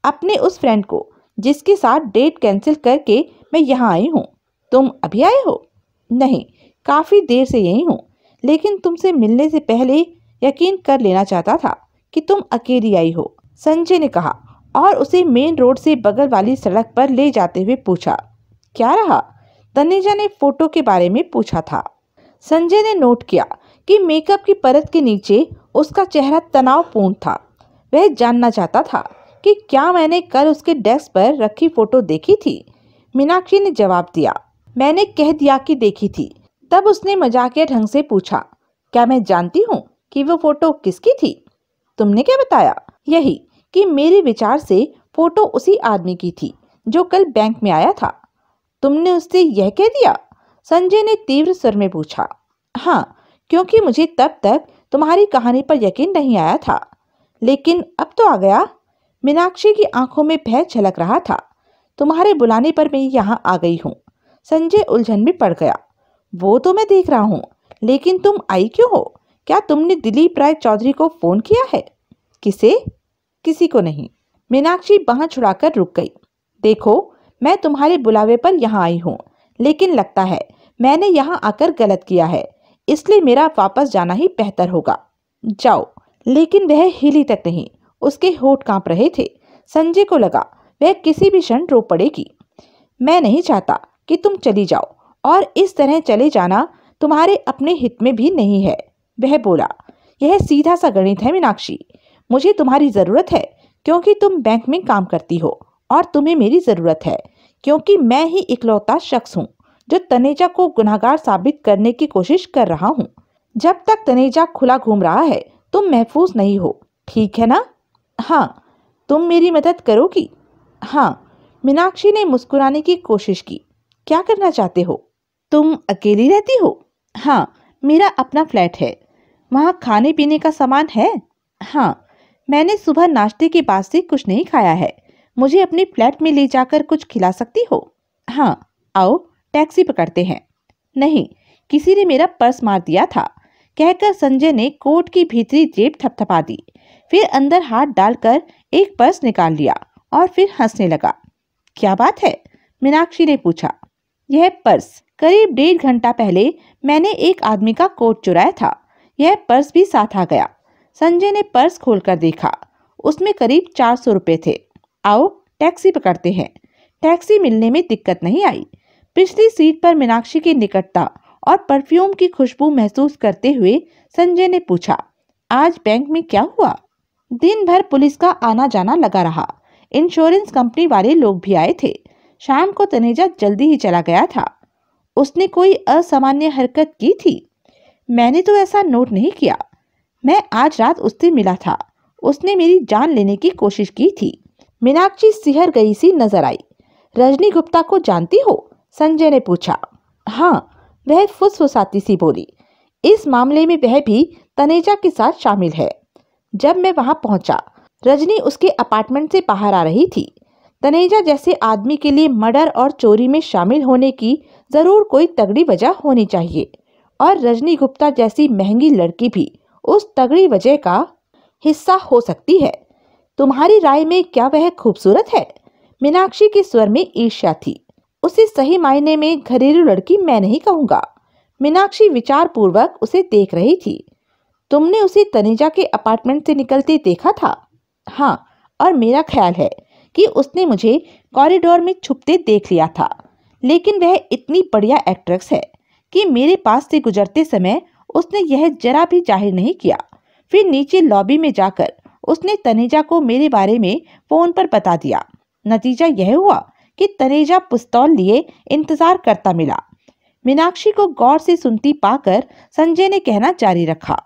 अपने उस फ्रेंड को जिसके साथ डेट कैंसिल करके मैं यहाँ आई हूँ तुम अभी आए हो नहीं काफ़ी देर से यही हूँ लेकिन तुमसे मिलने से पहले यकीन कर लेना चाहता था कि तुम अकेली आई हो संजय ने कहा और उसे मेन रोड से बगल वाली सड़क पर ले जाते हुए पूछा क्या रहा तनेजा ने फोटो के बारे में पूछा था संजय ने नोट किया कि मेकअप की परत के नीचे उसका चेहरा तनावपूर्ण था वह जानना चाहता था कि क्या मैंने कल उसके डेस्क पर रखी फोटो देखी थी मीनाक्षी ने जवाब दिया मैंने कह दिया कि देखी थी तब उसने मजाकिया ढंग से पूछा क्या मैं जानती हूँ कि वो फोटो किसकी थी तुमने क्या बताया यही कि मेरे विचार से फोटो उसी आदमी की थी जो कल बैंक में आया था तुमने उससे यह कह दिया संजय ने तीव्र स्वर में पूछा हाँ क्योंकि मुझे तब तक तुम्हारी कहानी पर यकीन नहीं आया था लेकिन अब तो आ गया मीनाक्षी की आंखों में भय झलक रहा था तुम्हारे बुलाने पर मैं यहाँ आ गई हूँ संजय उलझन में पड़ गया वो तो मैं देख रहा हूँ लेकिन तुम आई क्यों हो क्या तुमने दिलीप राय चौधरी को फ़ोन किया है किसे किसी को नहीं मीनाक्षी बाह छुड़ाकर रुक गई देखो मैं तुम्हारे बुलावे पर यहाँ आई हूँ लेकिन लगता है मैंने यहाँ आकर गलत किया है इसलिए मेरा वापस जाना ही बेहतर होगा जाओ लेकिन वह हिली तक नहीं उसके होठ कांप रहे थे संजय को लगा वह किसी भी क्षण रो पड़ेगी मैं नहीं चाहता कि तुम चली जाओ और इस तरह चले जाना तुम्हारे अपने हित में भी नहीं है वह बोला यह सीधा सा गणित है मीनाक्षी मुझे तुम्हारी ज़रूरत है क्योंकि तुम बैंक में काम करती हो और तुम्हें मेरी ज़रूरत है क्योंकि मैं ही इकलौता शख्स हूँ जो तनेजा को गुनाहगार साबित करने की कोशिश कर रहा हूँ जब तक तनेजा खुला घूम रहा है तुम महफूज नहीं हो ठीक है ना हाँ तुम मेरी मदद करोगी हाँ मीनाक्षी ने मुस्कुराने की कोशिश की क्या करना चाहते हो तुम अकेली रहती हो हाँ मेरा अपना फ्लैट है वहाँ खाने पीने का सामान है हाँ मैंने सुबह नाश्ते के बाद से कुछ नहीं खाया है मुझे अपने फ्लैट में ले जाकर कुछ खिला सकती हो हाँ आओ टैक्सी पकड़ते हैं नहीं किसी ने मेरा पर्स मार दिया था कहकर संजय ने कोट की भीतरी जेब थपथपा दी फिर अंदर हाथ डालकर एक पर्स निकाल लिया और फिर हंसने लगा क्या बात है मीनाक्षी ने पूछा यह पर्स करीब डेढ़ घंटा पहले मैंने एक आदमी का कोट चुराया था यह पर्स भी साथ आ गया संजय ने पर्स खोलकर देखा उसमें करीब चार सौ रुपये थे आओ टैक्सी पकड़ते हैं टैक्सी मिलने में दिक्कत नहीं आई पिछली सीट पर मीनाक्षी की निकटता और परफ्यूम की खुशबू महसूस करते हुए संजय ने पूछा आज बैंक में क्या हुआ दिन भर पुलिस का आना जाना लगा रहा इंश्योरेंस कंपनी वाले लोग भी आए थे शाम को तनेजा जल्दी ही चला गया था उसने कोई असामान्य हरकत की थी मैंने तो ऐसा नोट नहीं किया मैं आज रात उससे मिला था उसने मेरी जान लेने की कोशिश की थी मीनाक्षी सिहर गई सी नजर आई रजनी गुप्ता को जानती हो संजय ने पूछा हाँ वह फुसफुसाती सी बोली इस मामले में वह भी तनेजा के साथ शामिल है जब मैं वहां पहुंचा रजनी उसके अपार्टमेंट से बाहर आ रही थी तनेजा जैसे आदमी के लिए मर्डर और चोरी में शामिल होने की ज़रूर कोई तगड़ी वजह होनी चाहिए और रजनी गुप्ता जैसी महंगी लड़की भी उस तगड़ी वजह का हिस्सा हो सकती है तुम्हारी राय में क्या वह खूबसूरत है मीनाक्षी के स्वर में ईर्ष्या थी उसे सही मायने में घरेलू लड़की मैं नहीं कहूँगा मीनाक्षी विचार पूर्वक उसे देख रही थी तुमने उसे तनेजा के अपार्टमेंट से निकलते देखा था हाँ और मेरा ख्याल है कि उसने मुझे कॉरिडोर में छुपते देख लिया था लेकिन वह इतनी बढ़िया एक्ट्रेस है कि मेरे पास से गुजरते समय उसने यह जरा भी जाहिर नहीं किया फिर नीचे लॉबी में जाकर उसने तनेजा को मेरे बारे में फ़ोन पर बता दिया नतीजा यह हुआ कि तनेजा पिस्तौल लिए इंतज़ार करता मिला मीनाक्षी को गौर से सुनती पाकर संजय ने कहना जारी रखा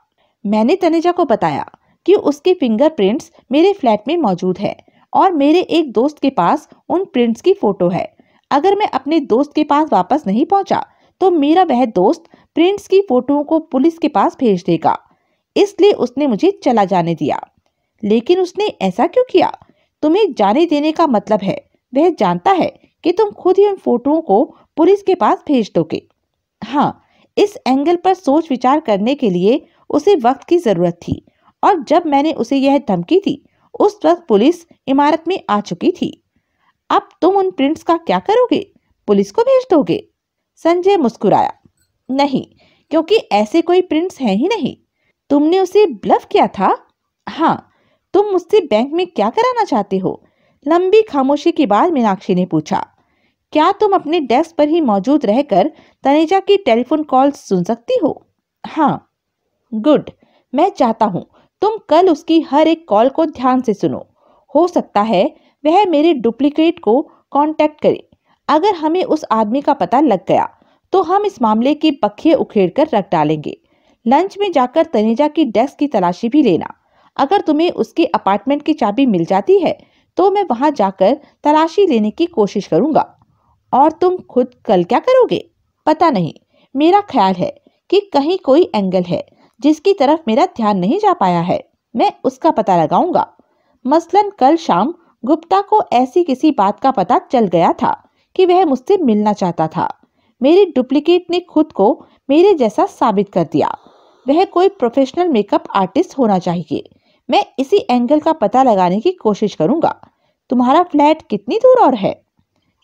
मैंने तनेजा को बताया कि उसके फिंगरप्रिंट्स मेरे फ्लैट में मौजूद है और मेरे एक दोस्त के पास उन प्रिंट्स की फ़ोटो है अगर मैं अपने दोस्त के पास वापस नहीं पहुंचा तो मेरा वह दोस्त प्रिंट्स की फ़ोटो को पुलिस के पास भेज देगा इसलिए उसने मुझे चला जाने दिया लेकिन उसने ऐसा क्यों किया तुम्हें जाने देने का मतलब है वह जानता है कि तुम खुद ही उन फोटो को पुलिस के पास भेज दोगे हाँ इस एंगल पर सोच विचार करने के लिए उसे वक्त की ज़रूरत थी और जब मैंने उसे यह धमकी दी उस वक्त पुलिस इमारत में आ चुकी थी अब तुम उन प्रिंट्स का क्या करोगे पुलिस को भेज दोगे संजय मुस्कुराया नहीं क्योंकि ऐसे कोई प्रिंट्स हैं ही नहीं तुमने उसे ब्लफ किया था हाँ तुम मुझसे बैंक में क्या कराना चाहते हो लंबी खामोशी के बाद मीनाक्षी ने पूछा क्या तुम अपने डेस्क पर ही मौजूद रहकर तनेजा की टेलीफोन कॉल सुन सकती हो हाँ गुड मैं चाहता हूँ तुम कल उसकी हर एक कॉल को ध्यान से सुनो हो सकता है वह मेरे डुप्लीकेट को कांटेक्ट करे अगर हमें उस आदमी का पता लग गया तो हम इस मामले के पखे उखेड़ कर रख डालेंगे लंच में जाकर तनेजा की डेस्क की तलाशी भी लेना अगर तुम्हें उसके अपार्टमेंट की चाबी मिल जाती है तो मैं वहां जाकर तलाशी लेने की कोशिश करूंगा और तुम खुद कल क्या करोगे पता नहीं मेरा ख्याल है कि कहीं कोई एंगल है जिसकी तरफ मेरा ध्यान नहीं जा पाया है मैं उसका पता लगाऊंगा मसलन कल शाम गुप्ता को ऐसी किसी बात का पता चल गया था कि वह मुझसे मिलना चाहता था मेरी डुप्लीकेट ने खुद को मेरे जैसा साबित कर दिया वह कोई प्रोफेशनल मेकअप आर्टिस्ट होना चाहिए मैं इसी एंगल का पता लगाने की कोशिश करूंगा तुम्हारा फ्लैट कितनी दूर और है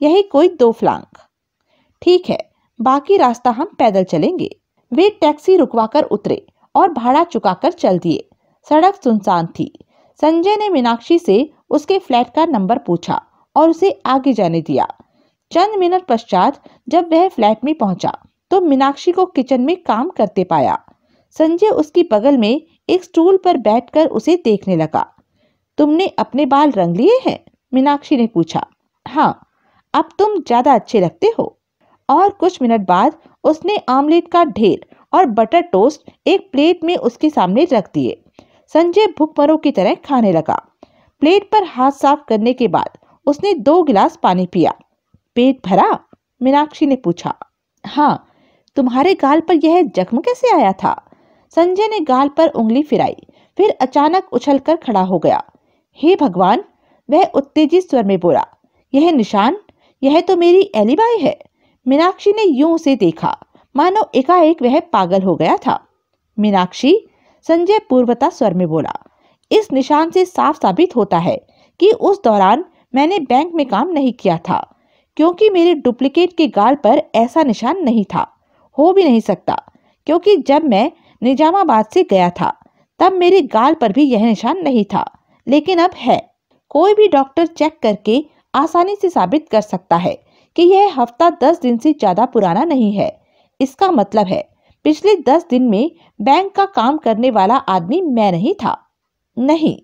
यही कोई दो फ्लांग ठीक है बाकी रास्ता हम पैदल चलेंगे वे टैक्सी रुकवा कर उतरे और भाड़ा चुकाकर चल दिए सड़क सुनसान थी संजय ने मीनाक्षी से उसके फ्लैट का नंबर पूछा और उसे आगे जाने दिया चंद मिनट पश्चात जब वह फ्लैट में पहुंचा तो मीनाक्षी को किचन में काम करते पाया संजय उसकी बगल में एक स्टूल पर बैठकर उसे देखने लगा तुमने अपने बाल रंग लिए हैं मीनाक्षी ने पूछा हाँ अब तुम ज़्यादा अच्छे लगते हो और कुछ मिनट बाद उसने आमलेट का ढेर और बटर टोस्ट एक प्लेट में उसके सामने रख दिए संजय भूखमरों की तरह खाने लगा प्लेट पर हाथ साफ करने के बाद उसने दो गिलास पानी पिया पेट भरा मीनाक्षी ने पूछा हाँ तुम्हारे गाल पर यह जख्म कैसे आया था संजय ने गाल पर उंगली फिराई फिर अचानक उछलकर खड़ा हो गया हे भगवान वह उत्तेजित स्वर में बोला यह निशान यह तो मेरी एलिबाई है मीनाक्षी ने यूं उसे देखा मानो एकाएक वह पागल हो गया था मीनाक्षी संजय पूर्वता स्वर में बोला इस निशान से साफ साबित होता है कि उस दौरान मैंने बैंक में काम नहीं किया था क्योंकि मेरे डुप्लीकेट के गाल पर ऐसा निशान नहीं था हो भी नहीं सकता क्योंकि जब मैं निजामाबाद से गया था तब मेरे गाल पर भी यह निशान नहीं था लेकिन अब है कोई भी डॉक्टर चेक करके आसानी से साबित कर सकता है कि यह हफ्ता दस दिन से ज़्यादा पुराना नहीं है इसका मतलब है पिछले दस दिन में बैंक का काम करने वाला आदमी मैं नहीं था नहीं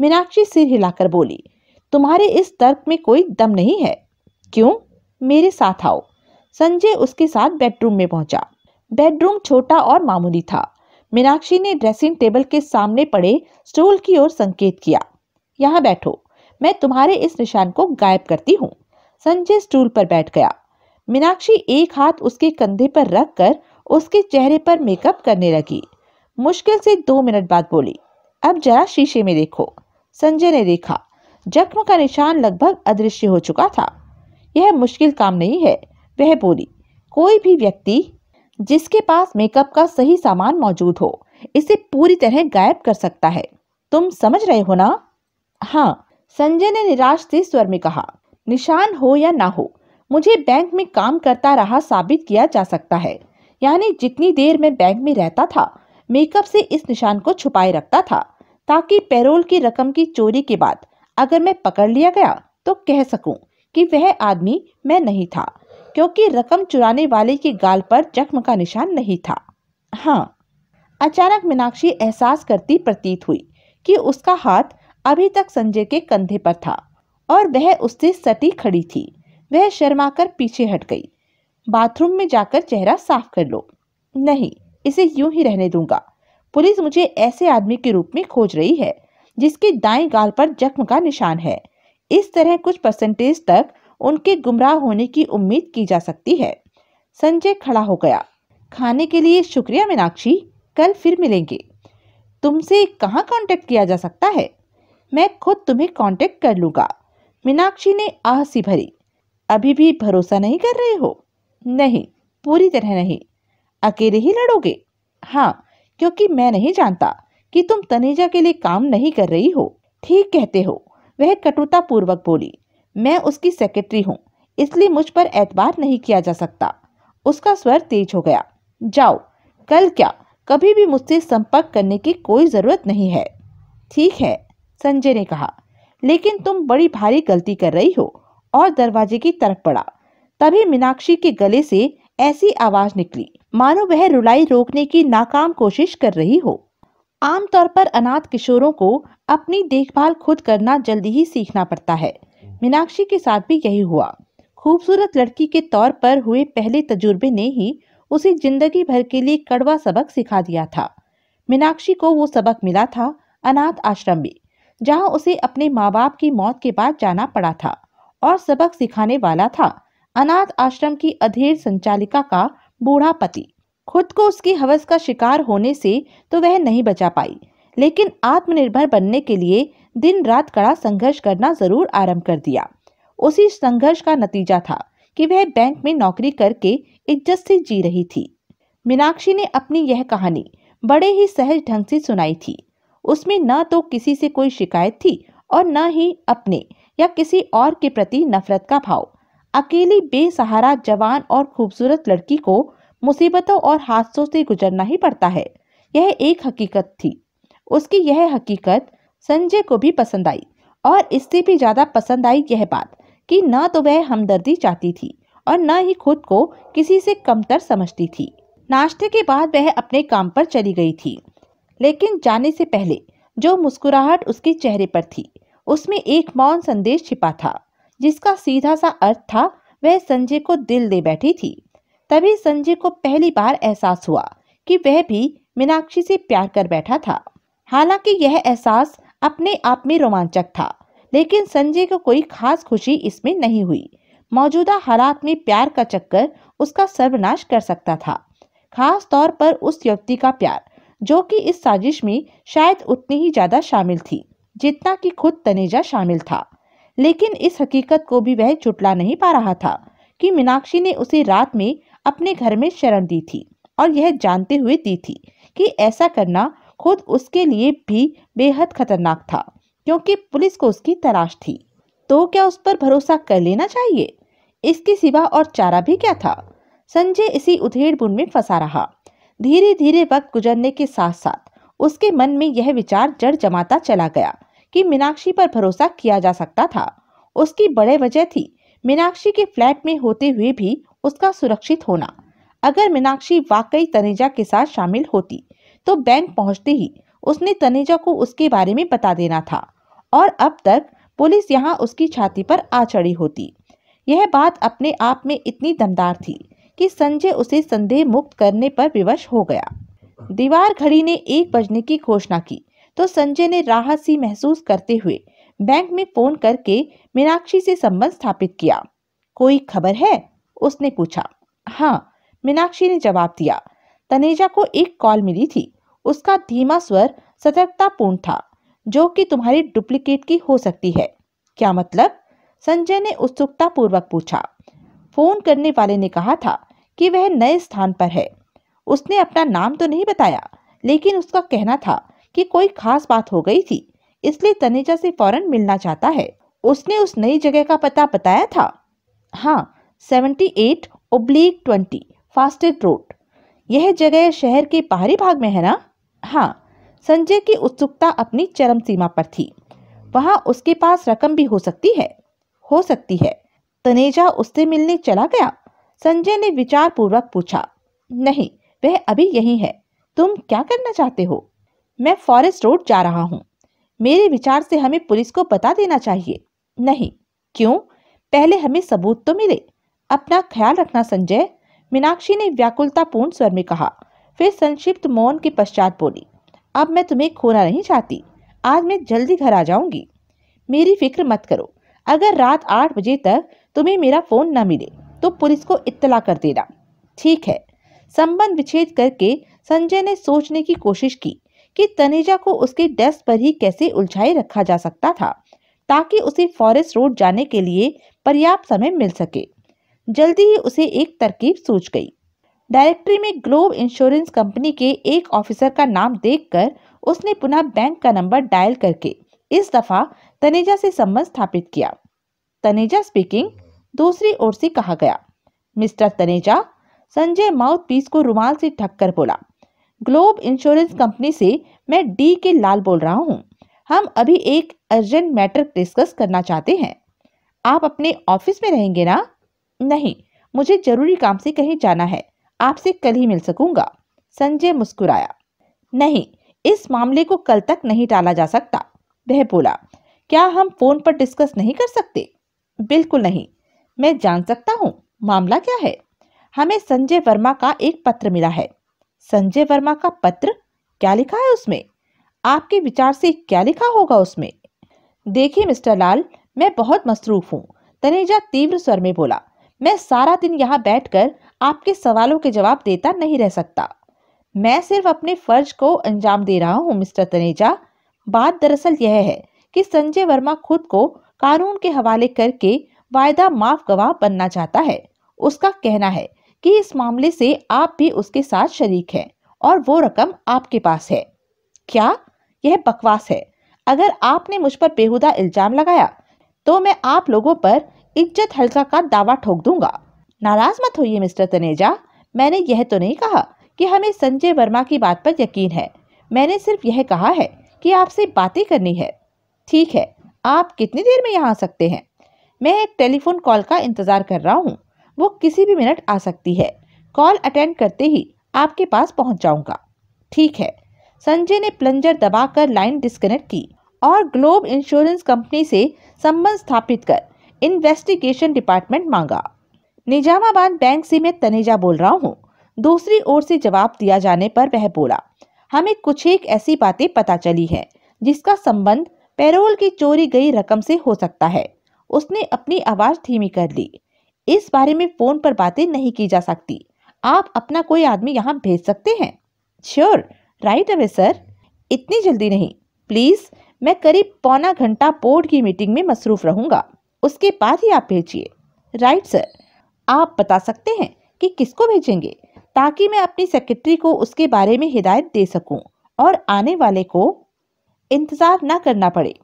मीनाक्षी सिर हिलाकर बोली तुम्हारे इस तर्क में कोई दम नहीं है क्यों मेरे साथ आओ संजय उसके साथ बेडरूम में पहुंचा बेडरूम छोटा और मामूली था मीनाक्षी ने ड्रेसिंग टेबल के सामने पड़े स्टूल की ओर संकेत किया यहाँ बैठो मैं तुम्हारे इस निशान को गायब करती हूँ संजय स्टूल पर बैठ गया मीनाक्षी एक हाथ उसके कंधे पर रख कर उसके चेहरे पर मेकअप करने लगी मुश्किल से दो मिनट बाद बोली अब जरा शीशे में देखो संजय ने देखा जख्म का निशान लगभग अदृश्य हो चुका था यह मुश्किल काम नहीं है वह बोली कोई भी व्यक्ति जिसके पास मेकअप का सही सामान मौजूद हो इसे पूरी तरह गायब कर सकता है तुम समझ रहे हो ना हाँ संजय ने निराश से स्वर में कहा निशान हो या ना हो मुझे बैंक में काम करता रहा साबित किया जा सकता है यानी जितनी देर मैं बैंक में रहता था मेकअप से इस निशान को छुपाए रखता था ताकि पेरोल की रकम की चोरी के बाद अगर मैं पकड़ लिया गया तो कह सकूं कि वह आदमी मैं नहीं था क्योंकि रकम चुराने वाले के गाल पर जख्म का निशान नहीं था हाँ अचानक मीनाक्षी एहसास करती प्रतीत हुई कि उसका हाथ अभी तक संजय के कंधे पर था और वह उससे सटी खड़ी थी वह शर्माकर पीछे हट गई बाथरूम में जाकर चेहरा साफ कर लो नहीं इसे यूं ही रहने दूंगा पुलिस मुझे ऐसे आदमी के रूप में खोज रही है जिसके दाएं गाल पर जख्म का निशान है इस तरह कुछ परसेंटेज तक उनके गुमराह होने की उम्मीद की जा सकती है संजय खड़ा हो गया खाने के लिए शुक्रिया मीनाक्षी कल फिर मिलेंगे तुमसे कहाँ कांटेक्ट किया जा सकता है मैं खुद तुम्हें कांटेक्ट कर लूंगा मीनाक्षी ने आहसी भरी अभी भी भरोसा नहीं कर रहे हो नहीं पूरी तरह नहीं अकेले ही लड़ोगे हाँ क्योंकि मैं नहीं जानता कि तुम तनेजा के लिए काम नहीं कर रही हो ठीक कहते हो वह कटुतापूर्वक बोली मैं उसकी सेक्रेटरी हूँ इसलिए मुझ पर एतबार नहीं किया जा सकता उसका स्वर तेज हो गया जाओ कल क्या कभी भी मुझसे संपर्क करने की कोई ज़रूरत नहीं है ठीक है संजय ने कहा लेकिन तुम बड़ी भारी गलती कर रही हो और दरवाजे की तरफ पड़ा तभी मीनाक्षी के गले से ऐसी आवाज निकली मानो वह रुलाई रोकने की नाकाम कोशिश कर रही हो आमतौर पर अनाथ किशोरों को अपनी देखभाल खुद करना जल्दी ही सीखना पड़ता है मीनाक्षी के साथ भी यही हुआ खूबसूरत लड़की के तौर पर हुए पहले तजुर्बे ने ही उसे जिंदगी भर के लिए कड़वा सबक सिखा दिया था मीनाक्षी को वो सबक मिला था अनाथ आश्रम में जहाँ उसे अपने माँ बाप की मौत के बाद जाना पड़ा था और सबक सिखाने वाला था अनाथ आश्रम की अधीर संचालिका का बूढ़ा पति खुद को उसकी हवस का शिकार होने से तो वह नहीं बचा पाई लेकिन आत्मनिर्भर बनने के लिए दिन रात कड़ा संघर्ष करना जरूर आरंभ कर दिया उसी संघर्ष का नतीजा था कि वह बैंक में नौकरी करके इज्जत से जी रही थी मीनाक्षी ने अपनी यह कहानी बड़े ही सहज ढंग से सुनाई थी उसमें न तो किसी से कोई शिकायत थी और न ही अपने या किसी और के प्रति नफरत का भाव अकेली बेसहारा जवान और खूबसूरत लड़की को मुसीबतों और हादसों से गुजरना ही पड़ता है यह एक हकीकत थी उसकी यह हकीकत संजय को भी पसंद आई और इससे भी ज़्यादा पसंद आई यह बात कि न तो वह हमदर्दी चाहती थी और न ही खुद को किसी से कमतर समझती थी नाश्ते के बाद वह अपने काम पर चली गई थी लेकिन जाने से पहले जो मुस्कुराहट उसके चेहरे पर थी उसमें एक मौन संदेश छिपा था जिसका सीधा सा अर्थ था वह संजय को दिल दे बैठी थी तभी संजय को पहली बार एहसास हुआ कि वह भी मीनाक्षी से प्यार कर बैठा था हालांकि यह एहसास अपने आप में रोमांचक था लेकिन संजय को कोई खास खुशी इसमें नहीं हुई मौजूदा हालात में प्यार का चक्कर उसका सर्वनाश कर सकता था खास तौर पर उस युवती का प्यार जो कि इस साजिश में शायद उतनी ही ज़्यादा शामिल थी जितना कि खुद तनेजा शामिल था लेकिन इस हकीकत को भी वह चुटला नहीं पा रहा था कि मीनाक्षी ने उसे रात में अपने घर में शरण दी थी और यह जानते हुए दी थी कि ऐसा करना खुद उसके लिए भी बेहद खतरनाक था क्योंकि पुलिस को उसकी तलाश थी तो क्या उस पर भरोसा कर लेना चाहिए इसके सिवा और चारा भी क्या था संजय इसी उधेड़बुन में फंसा रहा धीरे धीरे वक्त गुजरने के साथ साथ उसके मन में यह विचार जड़ जमाता चला गया कि मीनाक्षी पर भरोसा किया जा सकता था उसकी बड़े वजह थी मीनाक्षी के फ्लैट में होते हुए भी उसका सुरक्षित होना अगर मीनाक्षी वाकई तनेजा के साथ शामिल होती तो बैंक पहुंचते ही उसने तनेजा को उसके बारे में बता देना था और अब तक पुलिस यहाँ उसकी छाती पर आ चढ़ी होती यह बात अपने आप में इतनी दमदार थी कि संजय उसे संदेह मुक्त करने पर विवश हो गया दीवार घड़ी ने एक बजने की घोषणा की तो संजय ने राहत सी महसूस करते हुए बैंक में फोन करके मीनाक्षी से संबंध स्थापित किया कोई खबर है उसने पूछा हाँ मीनाक्षी ने जवाब दिया तनेजा को एक कॉल मिली थी उसका धीमा स्वर सतर्कतापूर्ण था जो कि तुम्हारी डुप्लीकेट की हो सकती है क्या मतलब संजय ने उत्सुकता पूर्वक पूछा फोन करने वाले ने कहा था कि वह नए स्थान पर है उसने अपना नाम तो नहीं बताया लेकिन उसका कहना था कि कोई खास बात हो गई थी इसलिए तनेजा से फौरन मिलना चाहता है उसने उस नई जगह का पता बताया था हाँ सेवेंटी एट ओब्लीक ट्वेंटी फास्टेड रोड यह जगह शहर के बाहरी भाग में है ना हाँ संजय की उत्सुकता अपनी चरम सीमा पर थी वहाँ उसके पास रकम भी हो सकती है हो सकती है तनेजा उससे मिलने चला गया संजय ने विचार पूर्वक पूछा नहीं वह अभी यही है तुम क्या करना चाहते हो मैं फॉरेस्ट रोड जा रहा हूँ मेरे विचार से हमें पुलिस को बता देना चाहिए नहीं क्यों पहले हमें सबूत तो मिले अपना ख्याल रखना संजय मीनाक्षी ने व्याकुलतापूर्ण स्वर में कहा फिर संक्षिप्त मौन के पश्चात बोली अब मैं तुम्हें खोना नहीं चाहती आज मैं जल्दी घर आ जाऊंगी मेरी फिक्र मत करो अगर रात आठ बजे तक तुम्हें मेरा फ़ोन न मिले तो पुलिस को इत्तला कर देना ठीक है संबंध विच्छेद करके संजय ने सोचने की कोशिश की कि तनेजा को उसके डेस्क पर ही कैसे उलझाए रखा जा सकता था ताकि उसे फॉरेस्ट रोड जाने के लिए पर्याप्त समय मिल सके जल्दी ही उसे एक तरकीब सूझ गई डायरेक्टरी में ग्लोब इंश्योरेंस कंपनी के एक ऑफिसर का नाम देखकर उसने पुनः बैंक का नंबर डायल करके इस दफ़ा तनेजा से संबंध स्थापित किया तनेजा स्पीकिंग दूसरी ओर से कहा गया Mister Taneja Sanjay mouthpiece को रुमाल से ढककर बोला ग्लोब इंश्योरेंस कंपनी से मैं डी के लाल बोल रहा हूँ हम अभी एक अर्जेंट मैटर डिस्कस करना चाहते हैं आप अपने ऑफिस में रहेंगे ना नहीं मुझे जरूरी काम से कहीं जाना है आपसे कल ही मिल सकूंगा संजय मुस्कुराया नहीं इस मामले को कल तक नहीं टाला जा सकता वह बोला क्या हम फोन पर डिस्कस नहीं कर सकते बिल्कुल नहीं मैं जान सकता हूँ मामला क्या है हमें संजय वर्मा का एक पत्र मिला है संजय वर्मा का पत्र क्या लिखा है उसमें आपके विचार से क्या लिखा होगा उसमें देखिए मिस्टर लाल मैं बहुत मसरूफ हूँ तनेजा तीव्र स्वर में बोला मैं सारा दिन यहाँ बैठ आपके सवालों के जवाब देता नहीं रह सकता मैं सिर्फ अपने फर्ज को अंजाम दे रहा हूँ मिस्टर तनेजा बात दरअसल यह है कि संजय वर्मा खुद को कानून के हवाले करके वायदा माफ गवाह बनना चाहता है उसका कहना है कि इस मामले से आप भी उसके साथ शरीक हैं और वो रकम आपके पास है क्या यह बकवास है अगर आपने मुझ पर बेहुदा इल्जाम लगाया तो मैं आप लोगों पर इज्जत हल्का का दावा ठोक दूंगा नाराज मत होइए मिस्टर तनेजा मैंने यह तो नहीं कहा कि हमें संजय वर्मा की बात पर यकीन है मैंने सिर्फ यह कहा है कि आपसे बातें करनी है ठीक है आप कितनी देर में यहाँ आ सकते हैं मैं एक टेलीफोन कॉल का इंतज़ार कर रहा हूँ वो किसी भी मिनट आ सकती है कॉल अटेंड करते ही आपके पास पहुंच जाऊंगा ठीक है संजय ने प्लंजर दबाकर लाइन डिस्कनेक्ट की और ग्लोब इंश्योरेंस कंपनी से संबंध स्थापित कर इन्वेस्टिगेशन डिपार्टमेंट मांगा निजामाबाद बैंक से मैं तनेजा बोल रहा हूँ दूसरी ओर से जवाब दिया जाने पर वह बोला हमें कुछ एक ऐसी बातें पता चली है जिसका संबंध पेरोल की चोरी गई रकम से हो सकता है उसने अपनी आवाज़ धीमी कर ली इस बारे में फ़ोन पर बातें नहीं की जा सकती आप अपना कोई आदमी यहाँ भेज सकते हैं श्योर राइट अवे सर इतनी जल्दी नहीं प्लीज़ मैं करीब पौना घंटा बोर्ड की मीटिंग में मसरूफ़ रहूँगा उसके बाद ही आप भेजिए राइट सर आप बता सकते हैं कि किसको भेजेंगे ताकि मैं अपनी सेक्रेटरी को उसके बारे में हिदायत दे सकूं और आने वाले को इंतज़ार ना करना पड़े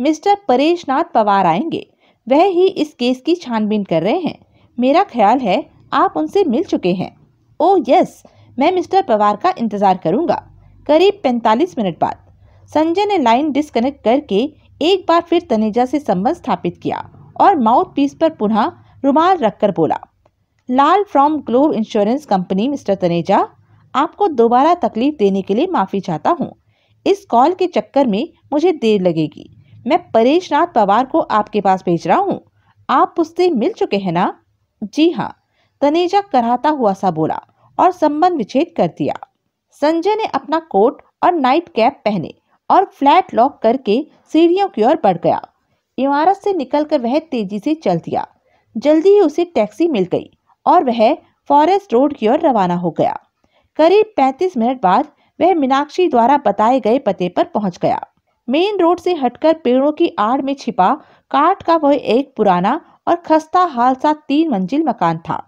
मिस्टर परेशनाथ पवार आएंगे वह ही इस केस की छानबीन कर रहे हैं मेरा ख्याल है आप उनसे मिल चुके हैं ओ यस मैं मिस्टर पवार का इंतज़ार करूंगा करीब 45 मिनट बाद संजय ने लाइन डिस्कनेक्ट करके एक बार फिर तनेजा से संबंध स्थापित किया और माउथ पीस पर पुनः रुमाल रखकर बोला Lal from Globe insurance company Mister Taneja आपको दोबारा तकलीफ देने के लिए माफ़ी चाहता हूँ इस कॉल के चक्कर में मुझे देर लगेगी मैं परेश नाथ पवार को आपके पास भेज रहा हूँ आप उससे मिल चुके हैं ना जी हाँ तनेजा कराता हुआ सा बोला और संबंध विच्छेद कर दिया संजय ने अपना कोट और नाइट कैप पहने और फ्लैट लॉक करके सीढ़ियों की ओर बढ़ गया इमारत से निकलकर वह तेजी से चल दिया जल्दी ही उसे टैक्सी मिल गई और वह फॉरेस्ट रोड की ओर रवाना हो गया करीब 35 मिनट बाद वह मीनाक्षी द्वारा बताए गए पते पर पहुंच गया मेन रोड से हटकर पेड़ों की आड़ में छिपा काट का वह एक पुराना और खस्ता हाल सा तीन मंजिल मकान था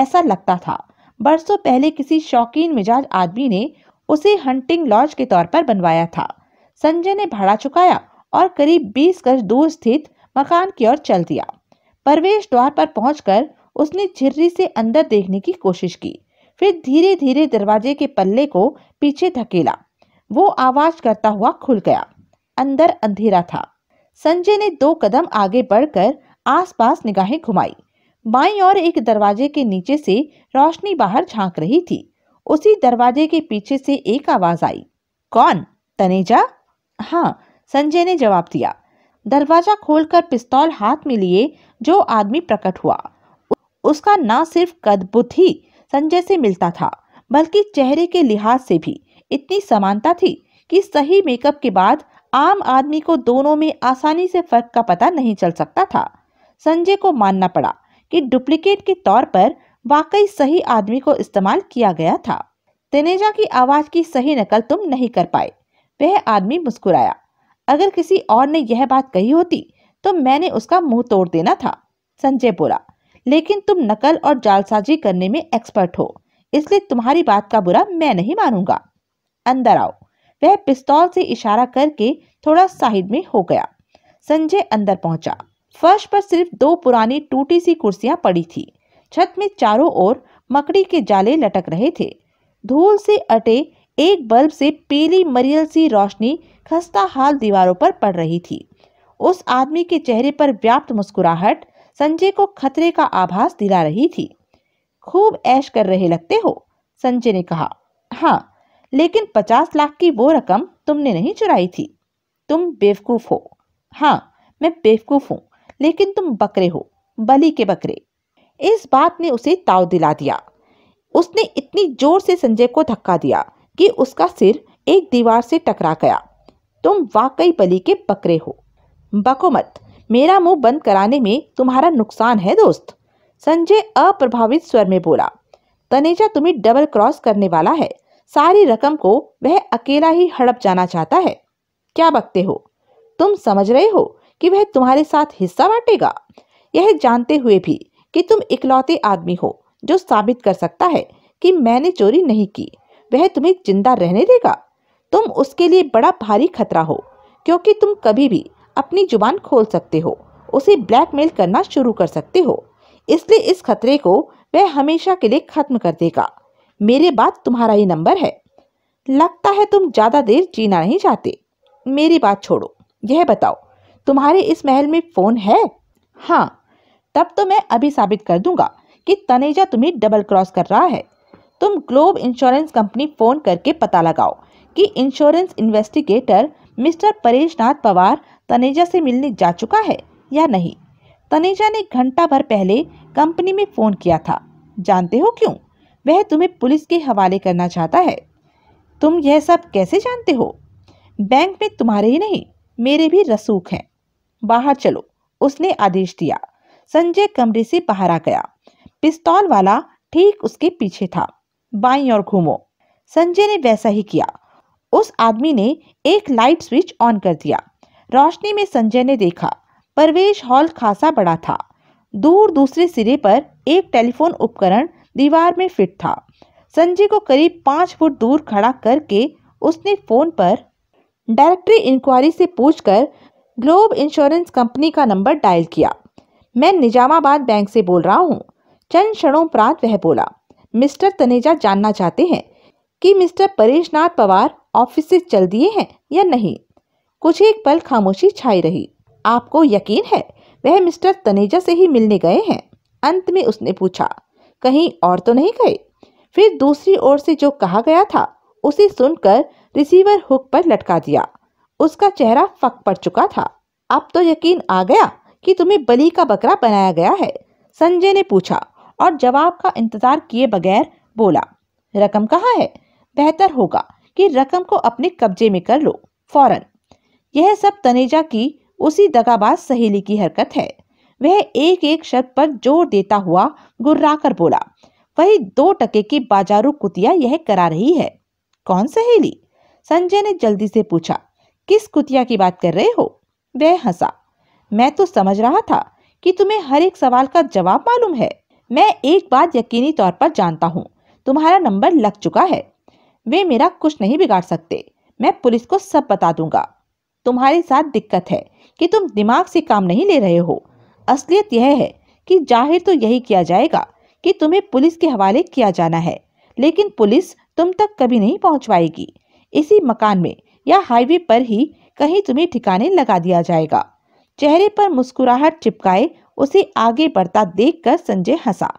ऐसा लगता था बरसों पहले किसी शौकीन मिजाज आदमी ने उसे हंटिंग लॉज के तौर पर बनवाया था संजय ने भाड़ा चुकाया और करीब बीस गज दूर स्थित मकान की ओर चल दिया प्रवेश द्वार पर पहुंचकर उसने झिर्री से अंदर देखने की कोशिश की फिर धीरे धीरे दरवाजे के पल्ले को पीछे धकेला वो आवाज करता हुआ खुल गया अंदर अंधेरा था संजय ने दो कदम आगे बढ़कर आसपास निगाहें घुमाई बाई और एक दरवाजे के नीचे से रोशनी बाहर झांक रही थी उसी दरवाजे के पीछे से एक आवाज आई कौन तनेजा हाँ संजय ने जवाब दिया दरवाजा खोलकर पिस्तौल हाथ में लिए जो आदमी प्रकट हुआ उसका ना सिर्फ कदबुत ही संजय से मिलता था बल्कि चेहरे के लिहाज से भी इतनी समानता थी कि सही मेकअप के बाद आम आदमी को दोनों में आसानी से फर्क का पता नहीं चल सकता था संजय को मानना पड़ा कि डुप्लीकेट के तौर पर वाकई सही आदमी को इस्तेमाल किया गया था तनेजा की आवाज की सही नकल तुम नहीं कर पाए वह आदमी मुस्कुराया अगर किसी और ने यह बात कही होती तो मैंने उसका मुंह तोड़ देना था संजय बोला लेकिन तुम नकल और जालसाजी करने में एक्सपर्ट हो इसलिए तुम्हारी बात का बुरा मैं नहीं मानूंगा अंदर आओ वह पिस्तौल से इशारा करके थोड़ा साइड में हो गया संजय अंदर पहुंचा फर्श पर सिर्फ दो पुरानी टूटी सी कुर्सियां पड़ी थी छत में चारों ओर मकड़ी के जाले लटक रहे थे धूल से अटे एक बल्ब से पीली मरियल सी रोशनी खस्ता हाल दीवारों पर पड़ रही थी उस आदमी के चेहरे पर व्याप्त मुस्कुराहट संजय को खतरे का आभास दिला रही थी खूब ऐश कर रहे लगते हो संजय ने कहा हाँ लेकिन पचास लाख की वो रकम तुमने नहीं चुराई थी तुम बेवकूफ़ हो हाँ मैं बेवकूफ़ हूँ लेकिन तुम बकरे हो बलि के बकरे इस बात ने उसे ताव दिला दिया उसने इतनी जोर से संजय को धक्का दिया कि उसका सिर एक दीवार से टकरा गया तुम वाकई बलि के बकरे हो बको मत मेरा मुंह बंद कराने में तुम्हारा नुकसान है दोस्त संजय अप्रभावित स्वर में बोला तनेजा तुम्हें डबल क्रॉस करने वाला है सारी रकम को वह अकेला ही हड़प जाना चाहता है क्या बकते हो तुम समझ रहे हो कि वह तुम्हारे साथ हिस्सा बांटेगा यह जानते हुए भी कि तुम इकलौते आदमी हो जो साबित कर सकता है कि मैंने चोरी नहीं की वह तुम्हें जिंदा रहने देगा तुम उसके लिए बड़ा भारी खतरा हो क्योंकि तुम कभी भी अपनी जुबान खोल सकते हो उसे ब्लैकमेल करना शुरू कर सकते हो इसलिए इस खतरे को वह हमेशा के लिए खत्म कर देगा मेरे बाद तुम्हारा ही नंबर है लगता है तुम ज़्यादा देर जीना नहीं चाहते मेरी बात छोड़ो यह बताओ तुम्हारे इस महल में फ़ोन है हाँ तब तो मैं अभी साबित कर दूंगा कि तनेजा तुम्हें डबल क्रॉस कर रहा है तुम ग्लोब इंश्योरेंस कंपनी फ़ोन करके पता लगाओ कि insurance investigator Mister Paresh Nath Pawar Taneja से मिलने जा चुका है या नहीं तनेजा ने घंटा भर पहले कंपनी में फ़ोन किया था जानते हो क्यों वह तुम्हें पुलिस के हवाले करना चाहता है तुम यह सब कैसे जानते हो बैंक में तुम्हारे ही नहीं मेरे भी रसूख हैं बाहर चलो उसने आदेश दिया संजय कमरे से बाहर आ गया पिस्तौल वाला ठीक उसके पीछे था बाई और घूमो संजय ने वैसा ही किया उस आदमी ने एक लाइट स्विच ऑन कर दिया रोशनी में संजय ने देखा प्रवेश हॉल खासा बड़ा था दूर दूसरे सिरे पर एक टेलीफोन उपकरण दीवार में फिट था संजय को करीब पाँच फुट दूर खड़ा करके उसने फ़ोन पर डायरेक्टरी इंक्वायरी से पूछकर ग्लोब इंश्योरेंस कंपनी का नंबर डायल किया मैं निजामाबाद बैंक से बोल रहा हूँ चंद क्षणोपरांत वह बोला मिस्टर तनेजा जानना चाहते हैं कि मिस्टर नाथ पवार ऑफिस से चल दिए हैं या नहीं कुछ ही एक पल खामोशी छाई रही आपको यकीन है वह मिस्टर तनेजा से ही मिलने गए हैं अंत में उसने पूछा कहीं और तो नहीं गए फिर दूसरी ओर से जो कहा गया था उसे सुनकर रिसीवर हुक पर लटका दिया उसका चेहरा फक पड़ चुका था अब तो यकीन आ गया कि तुम्हें बलि का बकरा बनाया गया है संजय ने पूछा और जवाब का इंतजार किए बगैर बोला रकम कहाँ है बेहतर होगा कि रकम को अपने कब्जे में कर लो फौरन यह सब तनेजा की उसी दगाबाज सहेली की हरकत है वह एक एक शब्द पर जोर देता हुआ गुर्राकर बोला वही दो टके की बाजारू कुतिया यह करा रही है कौन सहेली संजय ने जल्दी से पूछा किस कुतिया की बात कर रहे हो वह हंसा मैं तो समझ रहा था कि तुम्हें हर एक सवाल का जवाब मालूम है मैं एक बात यकीनी तौर पर जानता हूँ तुम्हारा नंबर लग चुका है वे मेरा कुछ नहीं बिगाड़ सकते मैं पुलिस को सब बता दूंगा तुम्हारे साथ दिक्कत है कि तुम दिमाग से काम नहीं ले रहे हो असलियत यह है कि जाहिर तो यही किया जाएगा कि तुम्हें पुलिस के हवाले किया जाना है लेकिन पुलिस तुम तक कभी नहीं पहुंच पाएगी इसी मकान में या हाईवे पर ही कहीं तुम्हें ठिकाने लगा दिया जाएगा चेहरे पर मुस्कुराहट चिपकाए उसे आगे बढ़ता देखकर संजय हंसा